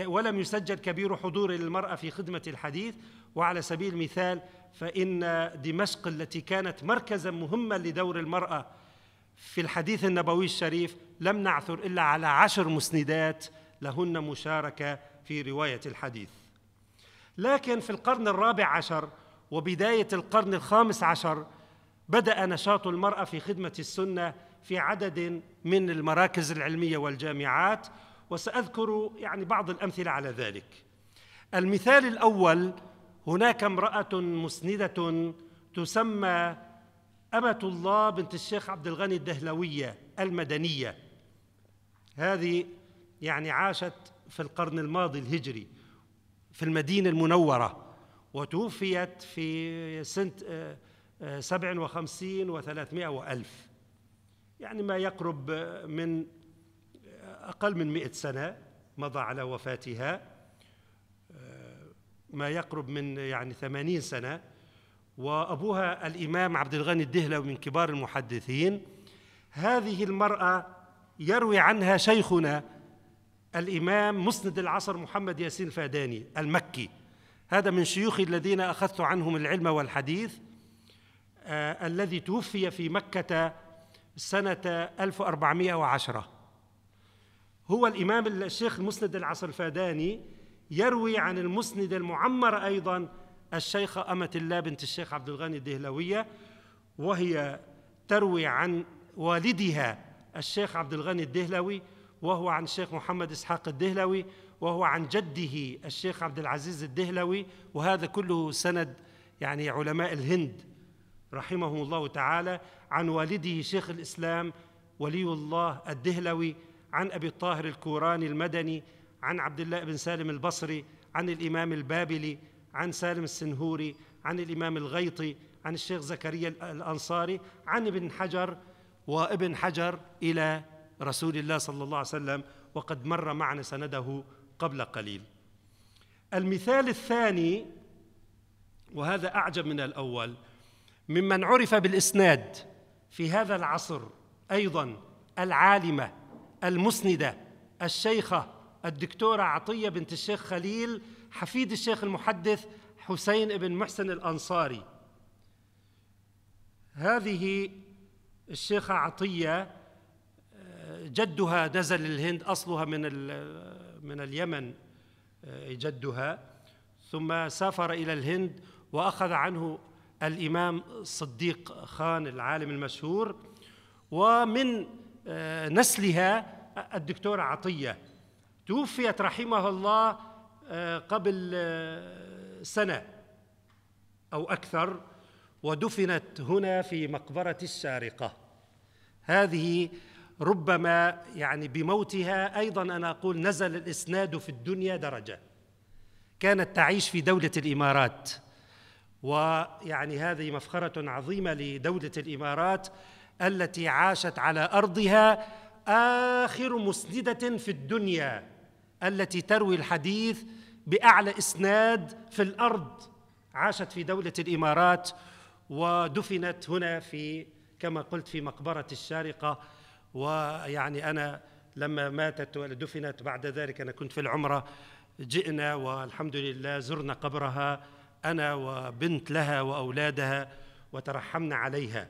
ولم يسجل كبير حضور المرأة في خدمة الحديث وعلى سبيل المثال فإن دمشق التي كانت مركزا مهما لدور المرأة في الحديث النبوي الشريف لم نعثر إلا على عشر مسندات لهن مشاركة في رواية الحديث لكن في القرن الرابع عشر وبداية القرن الخامس عشر بدأ نشاط المرأة في خدمة السنة في عدد من المراكز العلمية والجامعات وسأذكر يعني بعض الأمثلة على ذلك المثال الأول هناك امرأة مسندة تسمى أمة الله بنت الشيخ عبد الغني الدهلوية المدنية هذه يعني عاشت في القرن الماضي الهجري في المدينة المنورة وتوفيت في سنة آه، آه، سبع وخمسين وثلاثمائة وألف يعني ما يقرب من آه، أقل من مئة سنة مضى على وفاتها ما يقرب من يعني ثمانين سنة وأبوها الإمام عبد الغني الدهلوي من كبار المحدثين هذه المرأة يروي عنها شيخنا الإمام مسند العصر محمد ياسين الفاداني المكي هذا من شيوخي الذين أخذت عنهم العلم والحديث آه الذي توفي في مكة سنة 1410 هو الإمام الشيخ المسند العصر الفاداني يروي عن المسند المعمر أيضا الشيخة أمة الله بنت الشيخ عبد الغني الدهلوية وهي تروي عن والدها الشيخ عبد الغني الدهلوي وهو عن الشيخ محمد إسحاق الدهلوي وهو عن جده الشيخ عبد العزيز الدهلوي وهذا كله سند يعني علماء الهند رحمهم الله تعالى عن والده شيخ الإسلام ولي الله الدهلوي عن أبي الطاهر الكوراني المدني عن عبد الله بن سالم البصري عن الإمام البابلي عن سالم السنهوري عن الإمام الغيطي عن الشيخ زكريا الأنصاري عن ابن حجر وابن حجر إلى رسول الله صلى الله عليه وسلم وقد مر معنا سنده قبل قليل المثال الثاني وهذا أعجب من الأول ممن عرف بالإسناد في هذا العصر أيضا العالمة المسندة الشيخة الدكتورة عطية بنت الشيخ خليل حفيد الشيخ المحدث حسين بن محسن الأنصاري هذه الشيخة عطية جدها نزل الهند اصلها من من اليمن آه، جدها ثم سافر الى الهند واخذ عنه الامام صديق خان العالم المشهور ومن آه، نسلها الدكتوره عطيه توفيت رحمها الله آه، قبل سنه او اكثر ودفنت هنا في مقبره الشارقه هذه ربما يعني بموتها ايضا انا اقول نزل الاسناد في الدنيا درجه كانت تعيش في دوله الامارات ويعني هذه مفخره عظيمه لدوله الامارات التي عاشت على ارضها اخر مسنده في الدنيا التي تروي الحديث باعلى اسناد في الارض عاشت في دوله الامارات ودفنت هنا في كما قلت في مقبره الشارقه ويعني أنا لما ماتت ودفنت بعد ذلك أنا كنت في العمرة جئنا والحمد لله زرنا قبرها أنا وبنت لها وأولادها وترحمنا عليها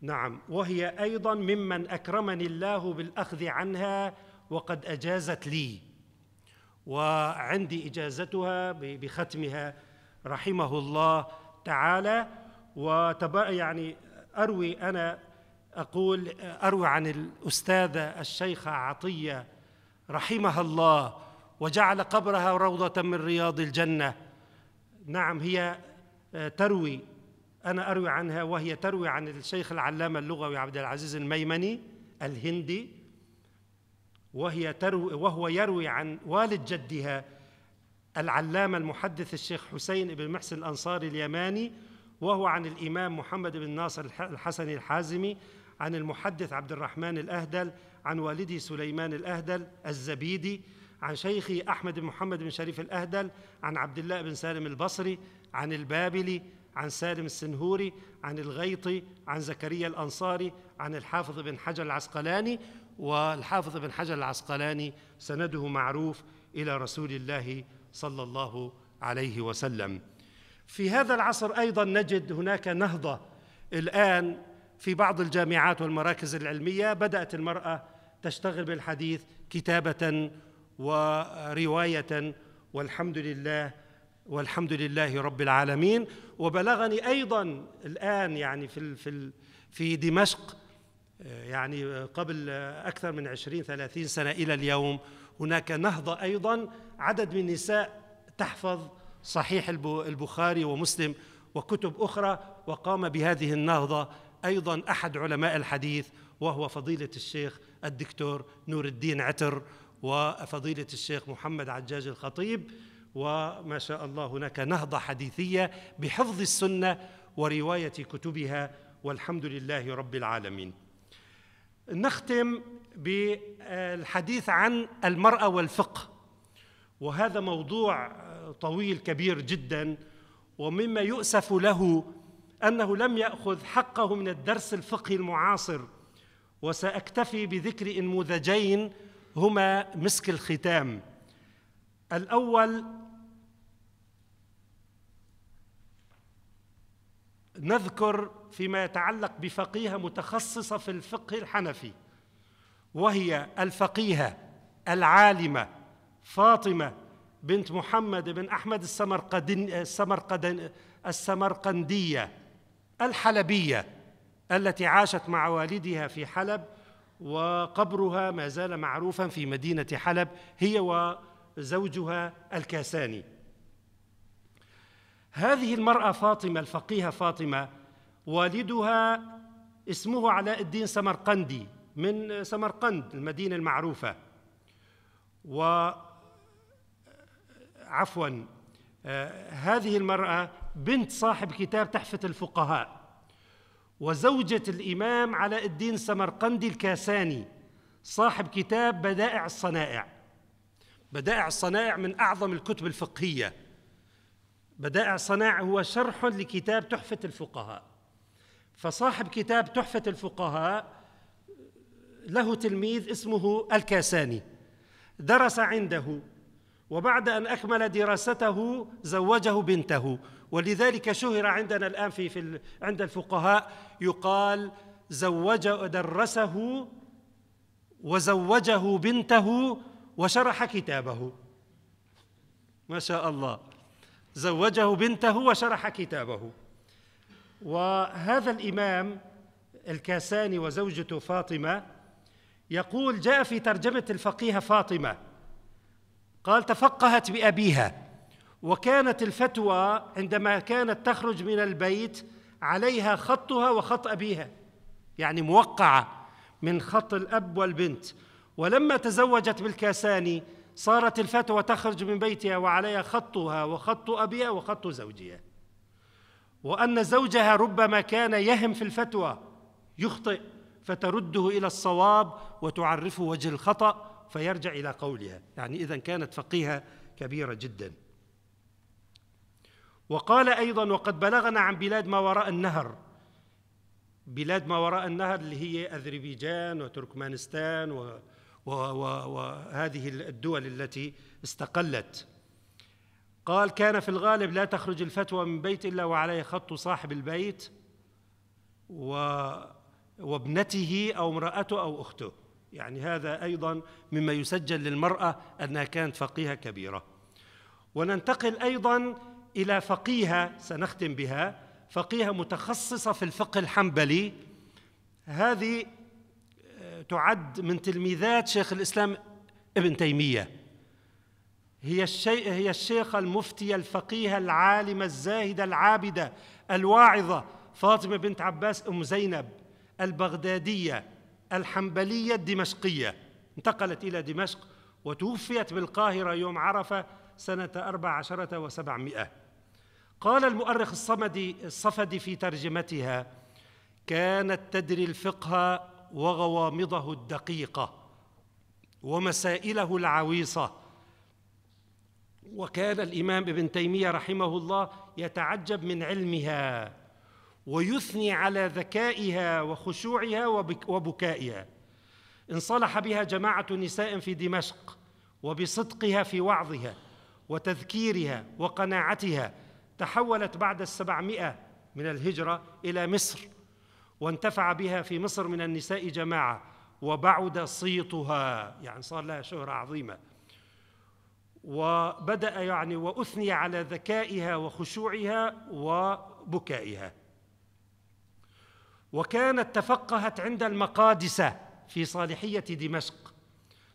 نعم وهي أيضا ممن أكرمني الله بالأخذ عنها وقد أجازت لي وعندي إجازتها بختمها رحمه الله تعالى وتبا يعني أروي أنا أقول أروي عن الأستاذة الشيخة عطية رحمها الله وجعل قبرها روضة من رياض الجنة نعم هي آه، تروي أنا أروي عنها وهي تروي عن الشيخ العلامة اللغوي عبد العزيز الميمني الهندي وهي تروي وهو يروي عن والد جدها العلامة المحدث الشيخ حسين بن محسن الأنصاري اليماني وهو عن الإمام محمد بن ناصر الحسني الحازمي عن المحدث عبد الرحمن الأهدل عن والدي سليمان الأهدل الزبيدي عن شيخي أحمد بن محمد بن شريف الأهدل عن عبد الله بن سالم البصري عن البابلي عن سالم السنهوري عن الغيطي عن زكريا الأنصاري عن الحافظ بن حجر العسقلاني والحافظ بن حجر العسقلاني سنده معروف إلى رسول الله صلى الله عليه وسلم في هذا العصر أيضا نجد هناك نهضة الآن في بعض الجامعات والمراكز العلميه بدات المراه تشتغل بالحديث كتابه وروايه والحمد لله والحمد لله رب العالمين وبلغني ايضا الان يعني في في في دمشق يعني قبل اكثر من 20 30 سنه الى اليوم هناك نهضه ايضا عدد من النساء تحفظ صحيح البخاري ومسلم وكتب اخرى وقام بهذه النهضه ايضا احد علماء الحديث وهو فضيله الشيخ الدكتور نور الدين عتر وفضيله الشيخ محمد عجاج الخطيب وما شاء الله هناك نهضه حديثيه بحفظ السنه وروايه كتبها والحمد لله رب العالمين. نختم بالحديث عن المراه والفقه وهذا موضوع طويل كبير جدا ومما يؤسف له انه لم ياخذ حقه من الدرس الفقهي المعاصر وساكتفي بذكر انموذجين هما مسك الختام الاول نذكر فيما يتعلق بفقيهه متخصصه في الفقه الحنفي وهي الفقيهه العالمه فاطمه بنت محمد بن احمد السمرقدن السمرقدن السمرقنديه الحلبية التي عاشت مع والدها في حلب وقبرها ما زال معروفا في مدينة حلب هي وزوجها الكاساني هذه المرأة فاطمة الفقيهة فاطمة والدها اسمه علاء الدين سمرقندي من سمرقند المدينة المعروفة و عفوا آه، هذه المرأة بنت صاحب كتاب تحفة الفقهاء وزوجة الإمام علاء الدين سمرقندي الكاساني صاحب كتاب بدائع الصنائع بدائع الصنائع من أعظم الكتب الفقهية بدائع الصنائع هو شرح لكتاب تحفة الفقهاء فصاحب كتاب تحفة الفقهاء له تلميذ اسمه الكاساني درس عنده وبعد أن أكمل دراسته زوجه بنته ولذلك شهر عندنا الآن في, في عند الفقهاء يقال زوج درسه وزوجه بنته وشرح كتابه ما شاء الله زوجه بنته وشرح كتابه وهذا الإمام الكاساني وزوجته فاطمة يقول جاء في ترجمة الفقيه فاطمة قال تفقهت بأبيها وكانت الفتوى عندما كانت تخرج من البيت عليها خطها وخط ابيها يعني موقعه من خط الاب والبنت ولما تزوجت بالكاساني صارت الفتوى تخرج من بيتها وعليها خطها وخط ابيها وخط زوجها وان زوجها ربما كان يهم في الفتوى يخطئ فترده الى الصواب وتعرفه وجه الخطا فيرجع الى قولها يعني اذا كانت فقيهه كبيره جدا وقال أيضا وقد بلغنا عن بلاد ما وراء النهر بلاد ما وراء النهر اللي هي أذربيجان وتركمانستان و وهذه الدول التي استقلت قال كان في الغالب لا تخرج الفتوى من بيت إلا وعليه خط صاحب البيت و وابنته أو امرأته أو أخته يعني هذا أيضا مما يسجل للمرأة أنها كانت فقيهة كبيرة وننتقل أيضا إلى فقيهة سنختم بها فقيهة متخصصة في الفقه الحنبلي هذه آه، تعد من تلميذات شيخ الإسلام ابن تيمية هي الشي هي الشيخة المفتية الفقيهة العالمة الزاهدة العابدة الواعظة فاطمة بنت عباس أم زينب البغدادية الحنبلية الدمشقية انتقلت إلى دمشق وتوفيت بالقاهرة يوم عرفة سنة أربع عشرة وسبعمائة قال المؤرخ الصمدي الصفدي في ترجمتها كانت تدري الفقه وغوامضه الدقيقه ومسائله العويصه وكان الامام ابن تيميه رحمه الله يتعجب من علمها ويثني على ذكائها وخشوعها وبكائها انصلح بها جماعه نساء في دمشق وبصدقها في وعظها وتذكيرها وقناعتها تحولت بعد السبعمائة من الهجرة إلى مصر وانتفع بها في مصر من النساء جماعة وبعد صيتها يعني صار لها شهرة عظيمة وبدأ يعني وأثني على ذكائها وخشوعها وبكائها وكانت تفقهت عند المقادسة في صالحية دمشق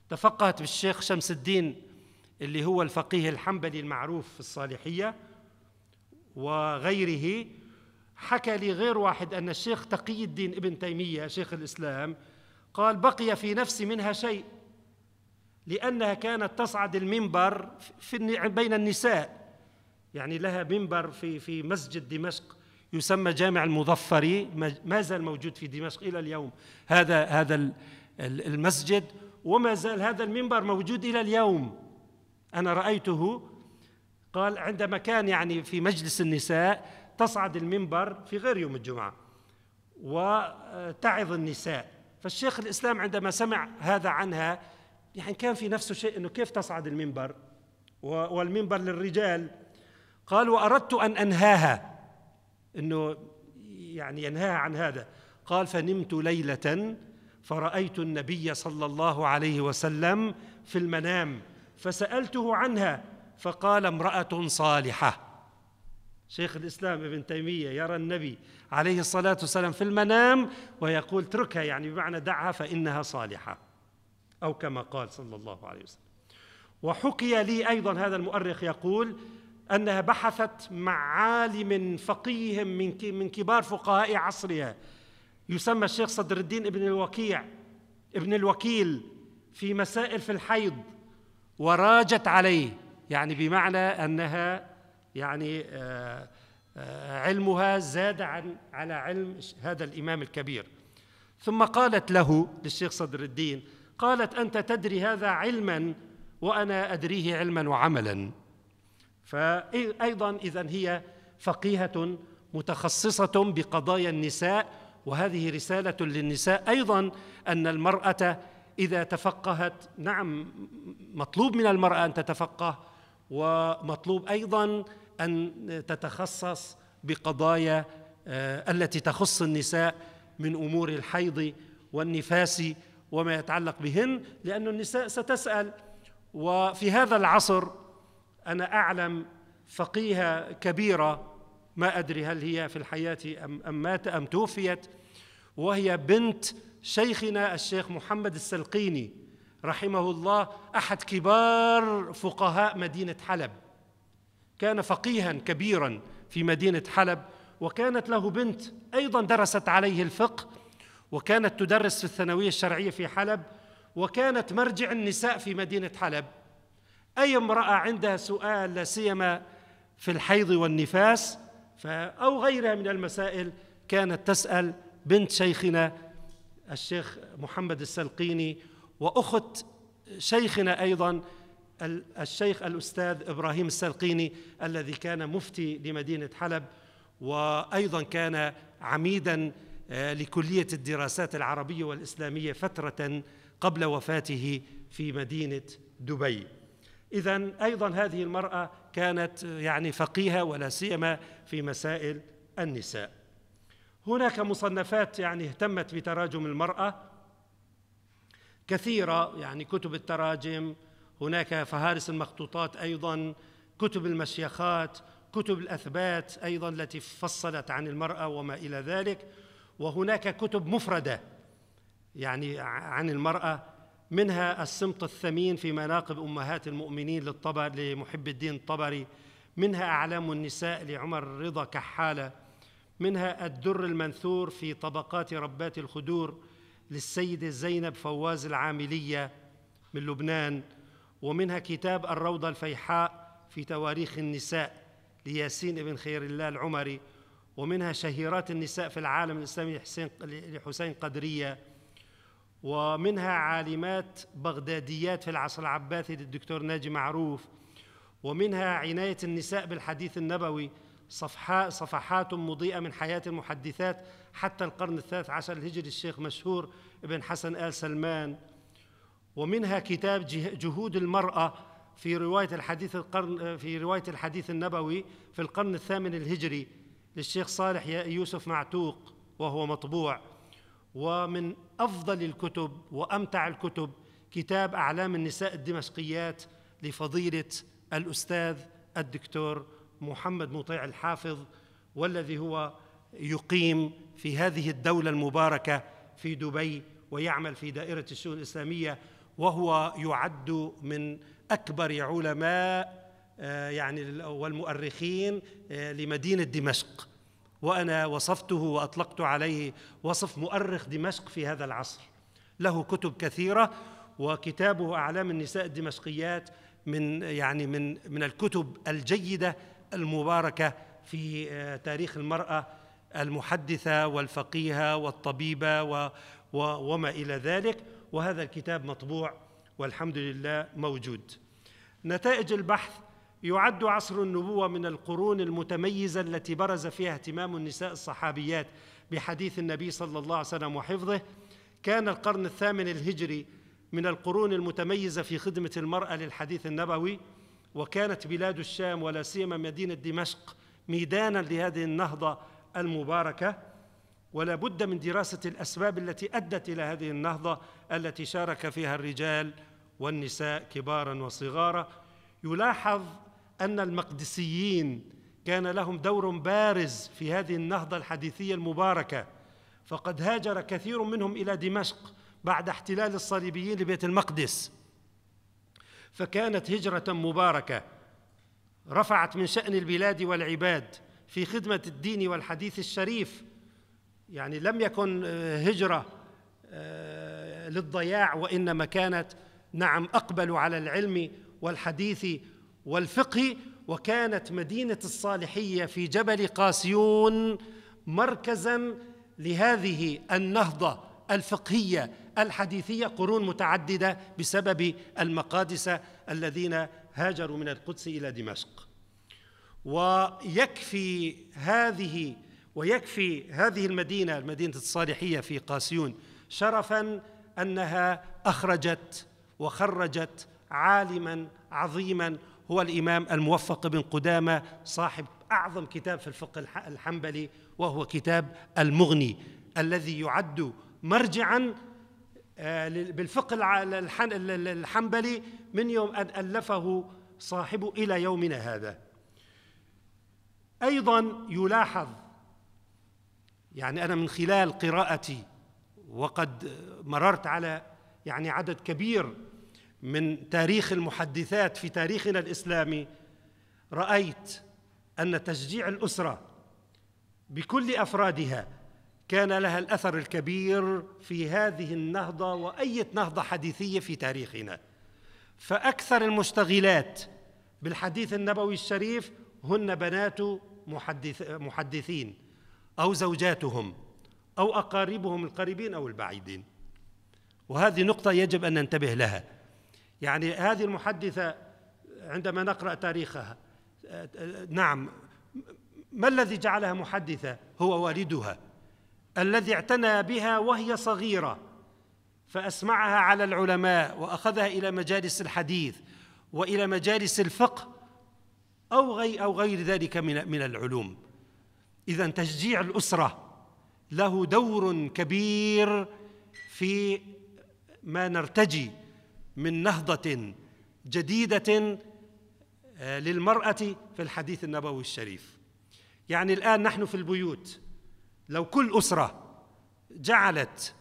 تفقهت بالشيخ شمس الدين اللي هو الفقيه الحنبلي المعروف في الصالحية وغيره حكى لي غير واحد أن الشيخ تقي الدين ابن تيمية شيخ الإسلام قال بقي في نفسي منها شيء لأنها كانت تصعد المنبر في بين النساء يعني لها منبر في في مسجد دمشق يسمى جامع المظفري ما زال موجود في دمشق إلى اليوم هذا هذا المسجد وما زال هذا المنبر موجود إلى اليوم أنا رأيته قال عندما كان يعني في مجلس النساء تصعد المنبر في غير يوم الجمعة وتعظ النساء فالشيخ الإسلام عندما سمع هذا عنها يعني كان في نفسه شيء أنه كيف تصعد المنبر والمنبر للرجال قال وأردت أن أنهاها أنه يعني ينهاها عن هذا قال فنمت ليلة فرأيت النبي صلى الله عليه وسلم في المنام فسألته عنها فقال امرأة صالحة شيخ الإسلام ابن تيمية يرى النبي عليه الصلاة والسلام في المنام ويقول اتركها يعني بمعنى دعها فإنها صالحة أو كما قال صلى الله عليه وسلم وحكي لي أيضا هذا المؤرخ يقول أنها بحثت مع عالم فقيه من من كبار فقهاء عصرها يسمى الشيخ صدر الدين ابن الوكيع ابن الوكيل في مسائل في الحيض وراجت عليه يعني بمعنى أنها يعني آه، آه، علمها زاد عن على علم هذا الإمام الكبير ثم قالت له للشيخ صدر الدين قالت أنت تدري هذا علما وأنا أدريه علما وعملا فأيضا إذا هي فقيهة متخصصة بقضايا النساء وهذه رسالة للنساء أيضا أن المرأة إذا تفقهت نعم مطلوب من المرأة أن تتفقه ومطلوب ايضا ان تتخصص بقضايا آه، التي تخص النساء من امور الحيض والنفاس وما يتعلق بهن لان النساء ستسال وفي هذا العصر انا اعلم فقيهه كبيره ما ادري هل هي في الحياه ام ام مات ام توفيت وهي بنت شيخنا الشيخ محمد السلقيني رحمه الله احد كبار فقهاء مدينه حلب كان فقيها كبيرا في مدينه حلب وكانت له بنت ايضا درست عليه الفقه وكانت تدرس في الثانويه الشرعيه في حلب وكانت مرجع النساء في مدينه حلب اي امراه عندها سؤال لا سيما في الحيض والنفاس او غيرها من المسائل كانت تسال بنت شيخنا الشيخ محمد السلقيني واخت شيخنا ايضا الشيخ الاستاذ ابراهيم السلقيني الذي كان مفتي لمدينه حلب وايضا كان عميدا آه، لكليه الدراسات العربيه والاسلاميه فتره قبل وفاته في مدينه دبي. اذا ايضا هذه المراه كانت آه، يعني فقيهه ولا سيما في مسائل النساء. هناك مصنفات يعني اهتمت بتراجم المراه كثيرة يعني كتب التراجم هناك فهارس المخطوطات أيضا كتب المشيخات كتب الأثبات أيضا التي فصلت عن المرأة وما إلى ذلك وهناك كتب مفردة يعني عن المرأة منها السمط الثمين في مناقب أمهات المؤمنين للطبر لمحب الدين الطبري منها أعلام النساء لعمر رضا كحالة منها الدر المنثور في طبقات ربات الخدور للسيدة زينب فواز العاملية من لبنان ومنها كتاب الروضة الفيحاء في تواريخ النساء لياسين بن خير الله العمري ومنها شهيرات النساء في العالم الإسلامي لحسين, قدرية ومنها عالمات بغداديات في العصر العباسي للدكتور ناجي معروف ومنها عناية النساء بالحديث النبوي صفحات مضيئة من حياة المحدثات حتى القرن الثالث عشر الهجري الشيخ مشهور ابن حسن آل سلمان ومنها كتاب جهود المرأة في رواية الحديث القرن في رواية الحديث النبوي في القرن الثامن الهجري للشيخ صالح يوسف معتوق وهو مطبوع ومن أفضل الكتب وأمتع الكتب كتاب أعلام النساء الدمشقيات لفضيلة الأستاذ الدكتور محمد مطيع الحافظ والذي هو يقيم في هذه الدولة المباركة في دبي ويعمل في دائرة الشؤون الإسلامية وهو يعد من أكبر علماء آه، يعني والمؤرخين آه، لمدينة دمشق وأنا وصفته وأطلقت عليه وصف مؤرخ دمشق في هذا العصر له كتب كثيرة وكتابه أعلام النساء الدمشقيات من يعني من من الكتب الجيدة المباركة في آه، تاريخ المرأة المحدثة والفقيهة والطبيبة و و وما إلى ذلك وهذا الكتاب مطبوع والحمد لله موجود نتائج البحث يعد عصر النبوة من القرون المتميزة التي برز فيها اهتمام النساء الصحابيات بحديث النبي صلى الله عليه وسلم وحفظه كان القرن الثامن الهجري من القرون المتميزة في خدمة المرأة للحديث النبوي وكانت بلاد الشام ولا سيما مدينة دمشق ميدانا لهذه النهضة المباركه ولا بد من دراسه الاسباب التي ادت الى هذه النهضه التي شارك فيها الرجال والنساء كبارا وصغارا يلاحظ ان المقدسيين كان لهم دور بارز في هذه النهضه الحديثيه المباركه فقد هاجر كثير منهم الى دمشق بعد احتلال الصليبيين لبيت المقدس فكانت هجره مباركه رفعت من شان البلاد والعباد في خدمة الدين والحديث الشريف يعني لم يكن آه، هجرة آه، للضياع وإنما كانت نعم أقبلوا على العلم والحديث والفقه وكانت مدينة الصالحية في جبل قاسيون مركزا لهذه النهضة الفقهية الحديثية قرون متعددة بسبب المقادسة الذين هاجروا من القدس إلى دمشق ويكفي هذه ويكفي هذه المدينة مدينة الصالحية في قاسيون شرفا أنها أخرجت وخرجت عالما عظيما هو الإمام الموفق بن قدامة صاحب أعظم كتاب في الفقه الحنبلي وهو كتاب المغني الذي يعد مرجعا آه، بالفقه الحنبلي من يوم أن ألفه صاحبه إلى يومنا هذا ايضا يلاحظ يعني انا من خلال قراءتي وقد مررت على يعني عدد كبير من تاريخ المحدثات في تاريخنا الاسلامي رايت ان تشجيع الاسره بكل افرادها كان لها الاثر الكبير في هذه النهضه واي نهضه حديثيه في تاريخنا فاكثر المشتغلات بالحديث النبوي الشريف هن بنات محدث محدثين أو زوجاتهم أو أقاربهم القريبين أو البعيدين وهذه نقطة يجب أن ننتبه لها يعني هذه المحدثة عندما نقرأ تاريخها نعم ما الذي جعلها محدثة هو والدها الذي اعتنى بها وهي صغيرة فأسمعها على العلماء وأخذها إلى مجالس الحديث وإلى مجالس الفقه أو غير, أو غير ذلك من, من العلوم إذا تشجيع الأسرة له دور كبير في ما نرتجي من نهضة جديدة آه، للمرأة في الحديث النبوي الشريف يعني الآن نحن في البيوت لو كل أسرة جعلت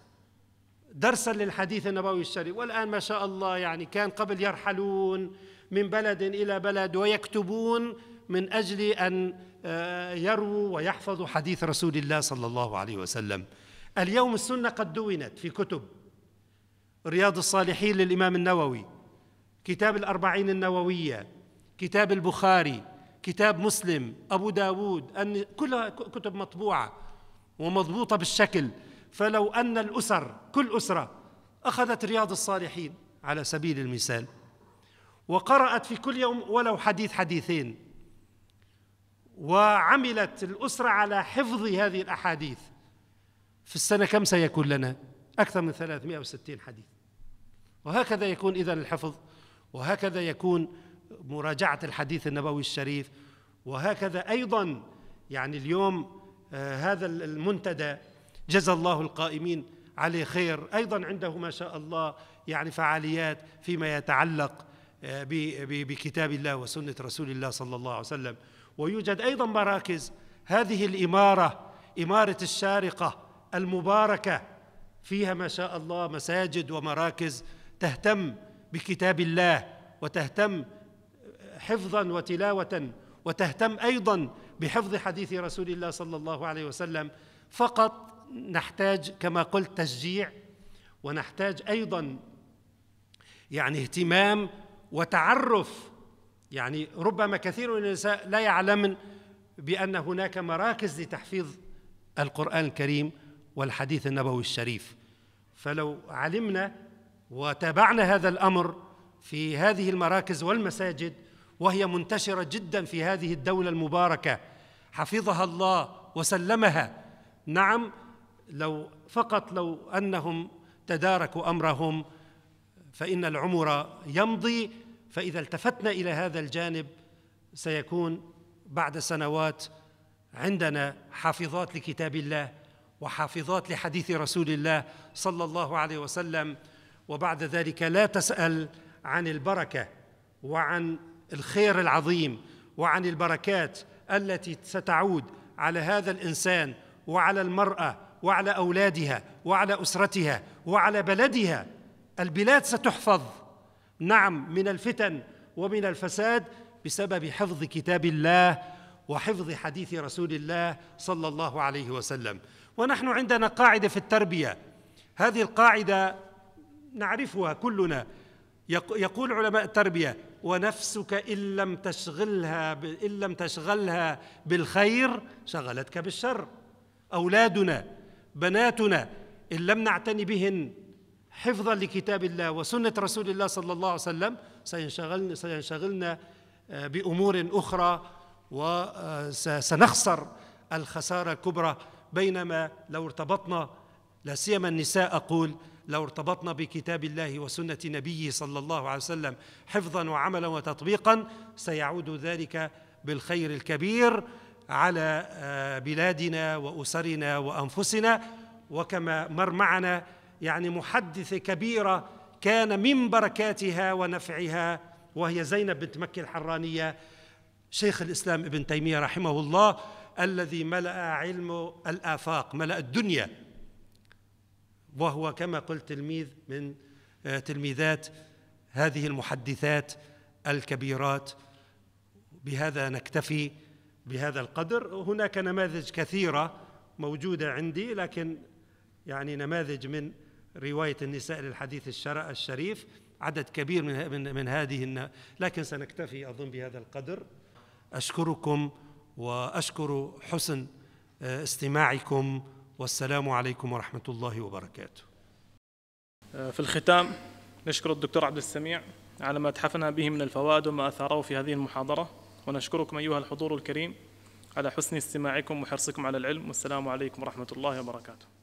درسا للحديث النبوي الشريف والآن ما شاء الله يعني كان قبل يرحلون من بلد الى بلد ويكتبون من اجل ان آه، يرووا ويحفظوا حديث رسول الله صلى الله عليه وسلم. اليوم السنه قد دونت في كتب رياض الصالحين للامام النووي، كتاب الاربعين النوويه، كتاب البخاري، كتاب مسلم، ابو داوود، أن كلها كتب مطبوعه ومضبوطه بالشكل فلو ان الاسر كل اسره اخذت رياض الصالحين على سبيل المثال وقرأت في كل يوم ولو حديث حديثين وعملت الأسرة على حفظ هذه الأحاديث في السنة كم سيكون لنا؟ أكثر من 360 حديث وهكذا يكون إذا الحفظ وهكذا يكون مراجعة الحديث النبوي الشريف وهكذا أيضا يعني اليوم آه، هذا المنتدى جزى الله القائمين عليه خير أيضا عنده ما شاء الله يعني فعاليات فيما يتعلق آه، بكتاب الله وسنة رسول الله صلى الله عليه وسلم ويوجد أيضا مراكز هذه الإمارة إمارة الشارقة المباركة فيها ما شاء الله مساجد ومراكز تهتم بكتاب الله وتهتم حفظا وتلاوة وتهتم أيضا بحفظ حديث رسول الله صلى الله عليه وسلم فقط نحتاج كما قلت تشجيع ونحتاج أيضا يعني اهتمام وتعرف يعني ربما كثير من النساء لا يعلمن بأن هناك مراكز لتحفيظ القرآن الكريم والحديث النبوي الشريف فلو علمنا وتابعنا هذا الأمر في هذه المراكز والمساجد وهي منتشرة جدا في هذه الدولة المباركة حفظها الله وسلمها نعم لو فقط لو أنهم تداركوا أمرهم فإن العمر يمضي فإذا التفتنا إلى هذا الجانب سيكون بعد سنوات عندنا حافظات لكتاب الله وحافظات لحديث رسول الله صلى الله عليه وسلم وبعد ذلك لا تسأل عن البركة وعن الخير العظيم وعن البركات التي ستعود على هذا الإنسان وعلى المرأة وعلى أولادها وعلى أسرتها وعلى بلدها البلاد ستحفظ نعم من الفتن ومن الفساد بسبب حفظ كتاب الله وحفظ حديث رسول الله صلى الله عليه وسلم ونحن عندنا قاعده في التربيه هذه القاعده نعرفها كلنا يقول علماء التربيه ونفسك ان لم تشغلها ان لم تشغلها بالخير شغلتك بالشر اولادنا بناتنا ان لم نعتني بهن حفظا لكتاب الله وسنة رسول الله صلى الله عليه وسلم سينشغلنا, سينشغلنا آه، بأمور أخرى وسنخسر آه، الخسارة الكبرى بينما لو ارتبطنا لا سيما النساء أقول لو ارتبطنا بكتاب الله وسنة نبيه صلى الله عليه وسلم حفظا وعملا وتطبيقا سيعود ذلك بالخير الكبير على آه، بلادنا وأسرنا وأنفسنا وكما مر معنا يعني محدثة كبيرة كان من بركاتها ونفعها وهي زينب بنت مكي الحرانية شيخ الإسلام ابن تيمية رحمه الله الذي ملأ علمه الآفاق ملأ الدنيا وهو كما قلت تلميذ من آه، تلميذات هذه المحدثات الكبيرات بهذا نكتفي بهذا القدر هناك نماذج كثيرة موجودة عندي لكن يعني نماذج من رواية النساء للحديث الشريف عدد كبير من من, من هذه لكن سنكتفي أظن بهذا القدر أشكركم وأشكر حسن آه، استماعكم والسلام عليكم ورحمة الله وبركاته آه، في الختام نشكر الدكتور عبد السميع على ما تحفنا به من الفوائد وما أثاره في هذه المحاضرة ونشكركم أيها الحضور الكريم على حسن استماعكم وحرصكم على العلم والسلام عليكم ورحمة الله وبركاته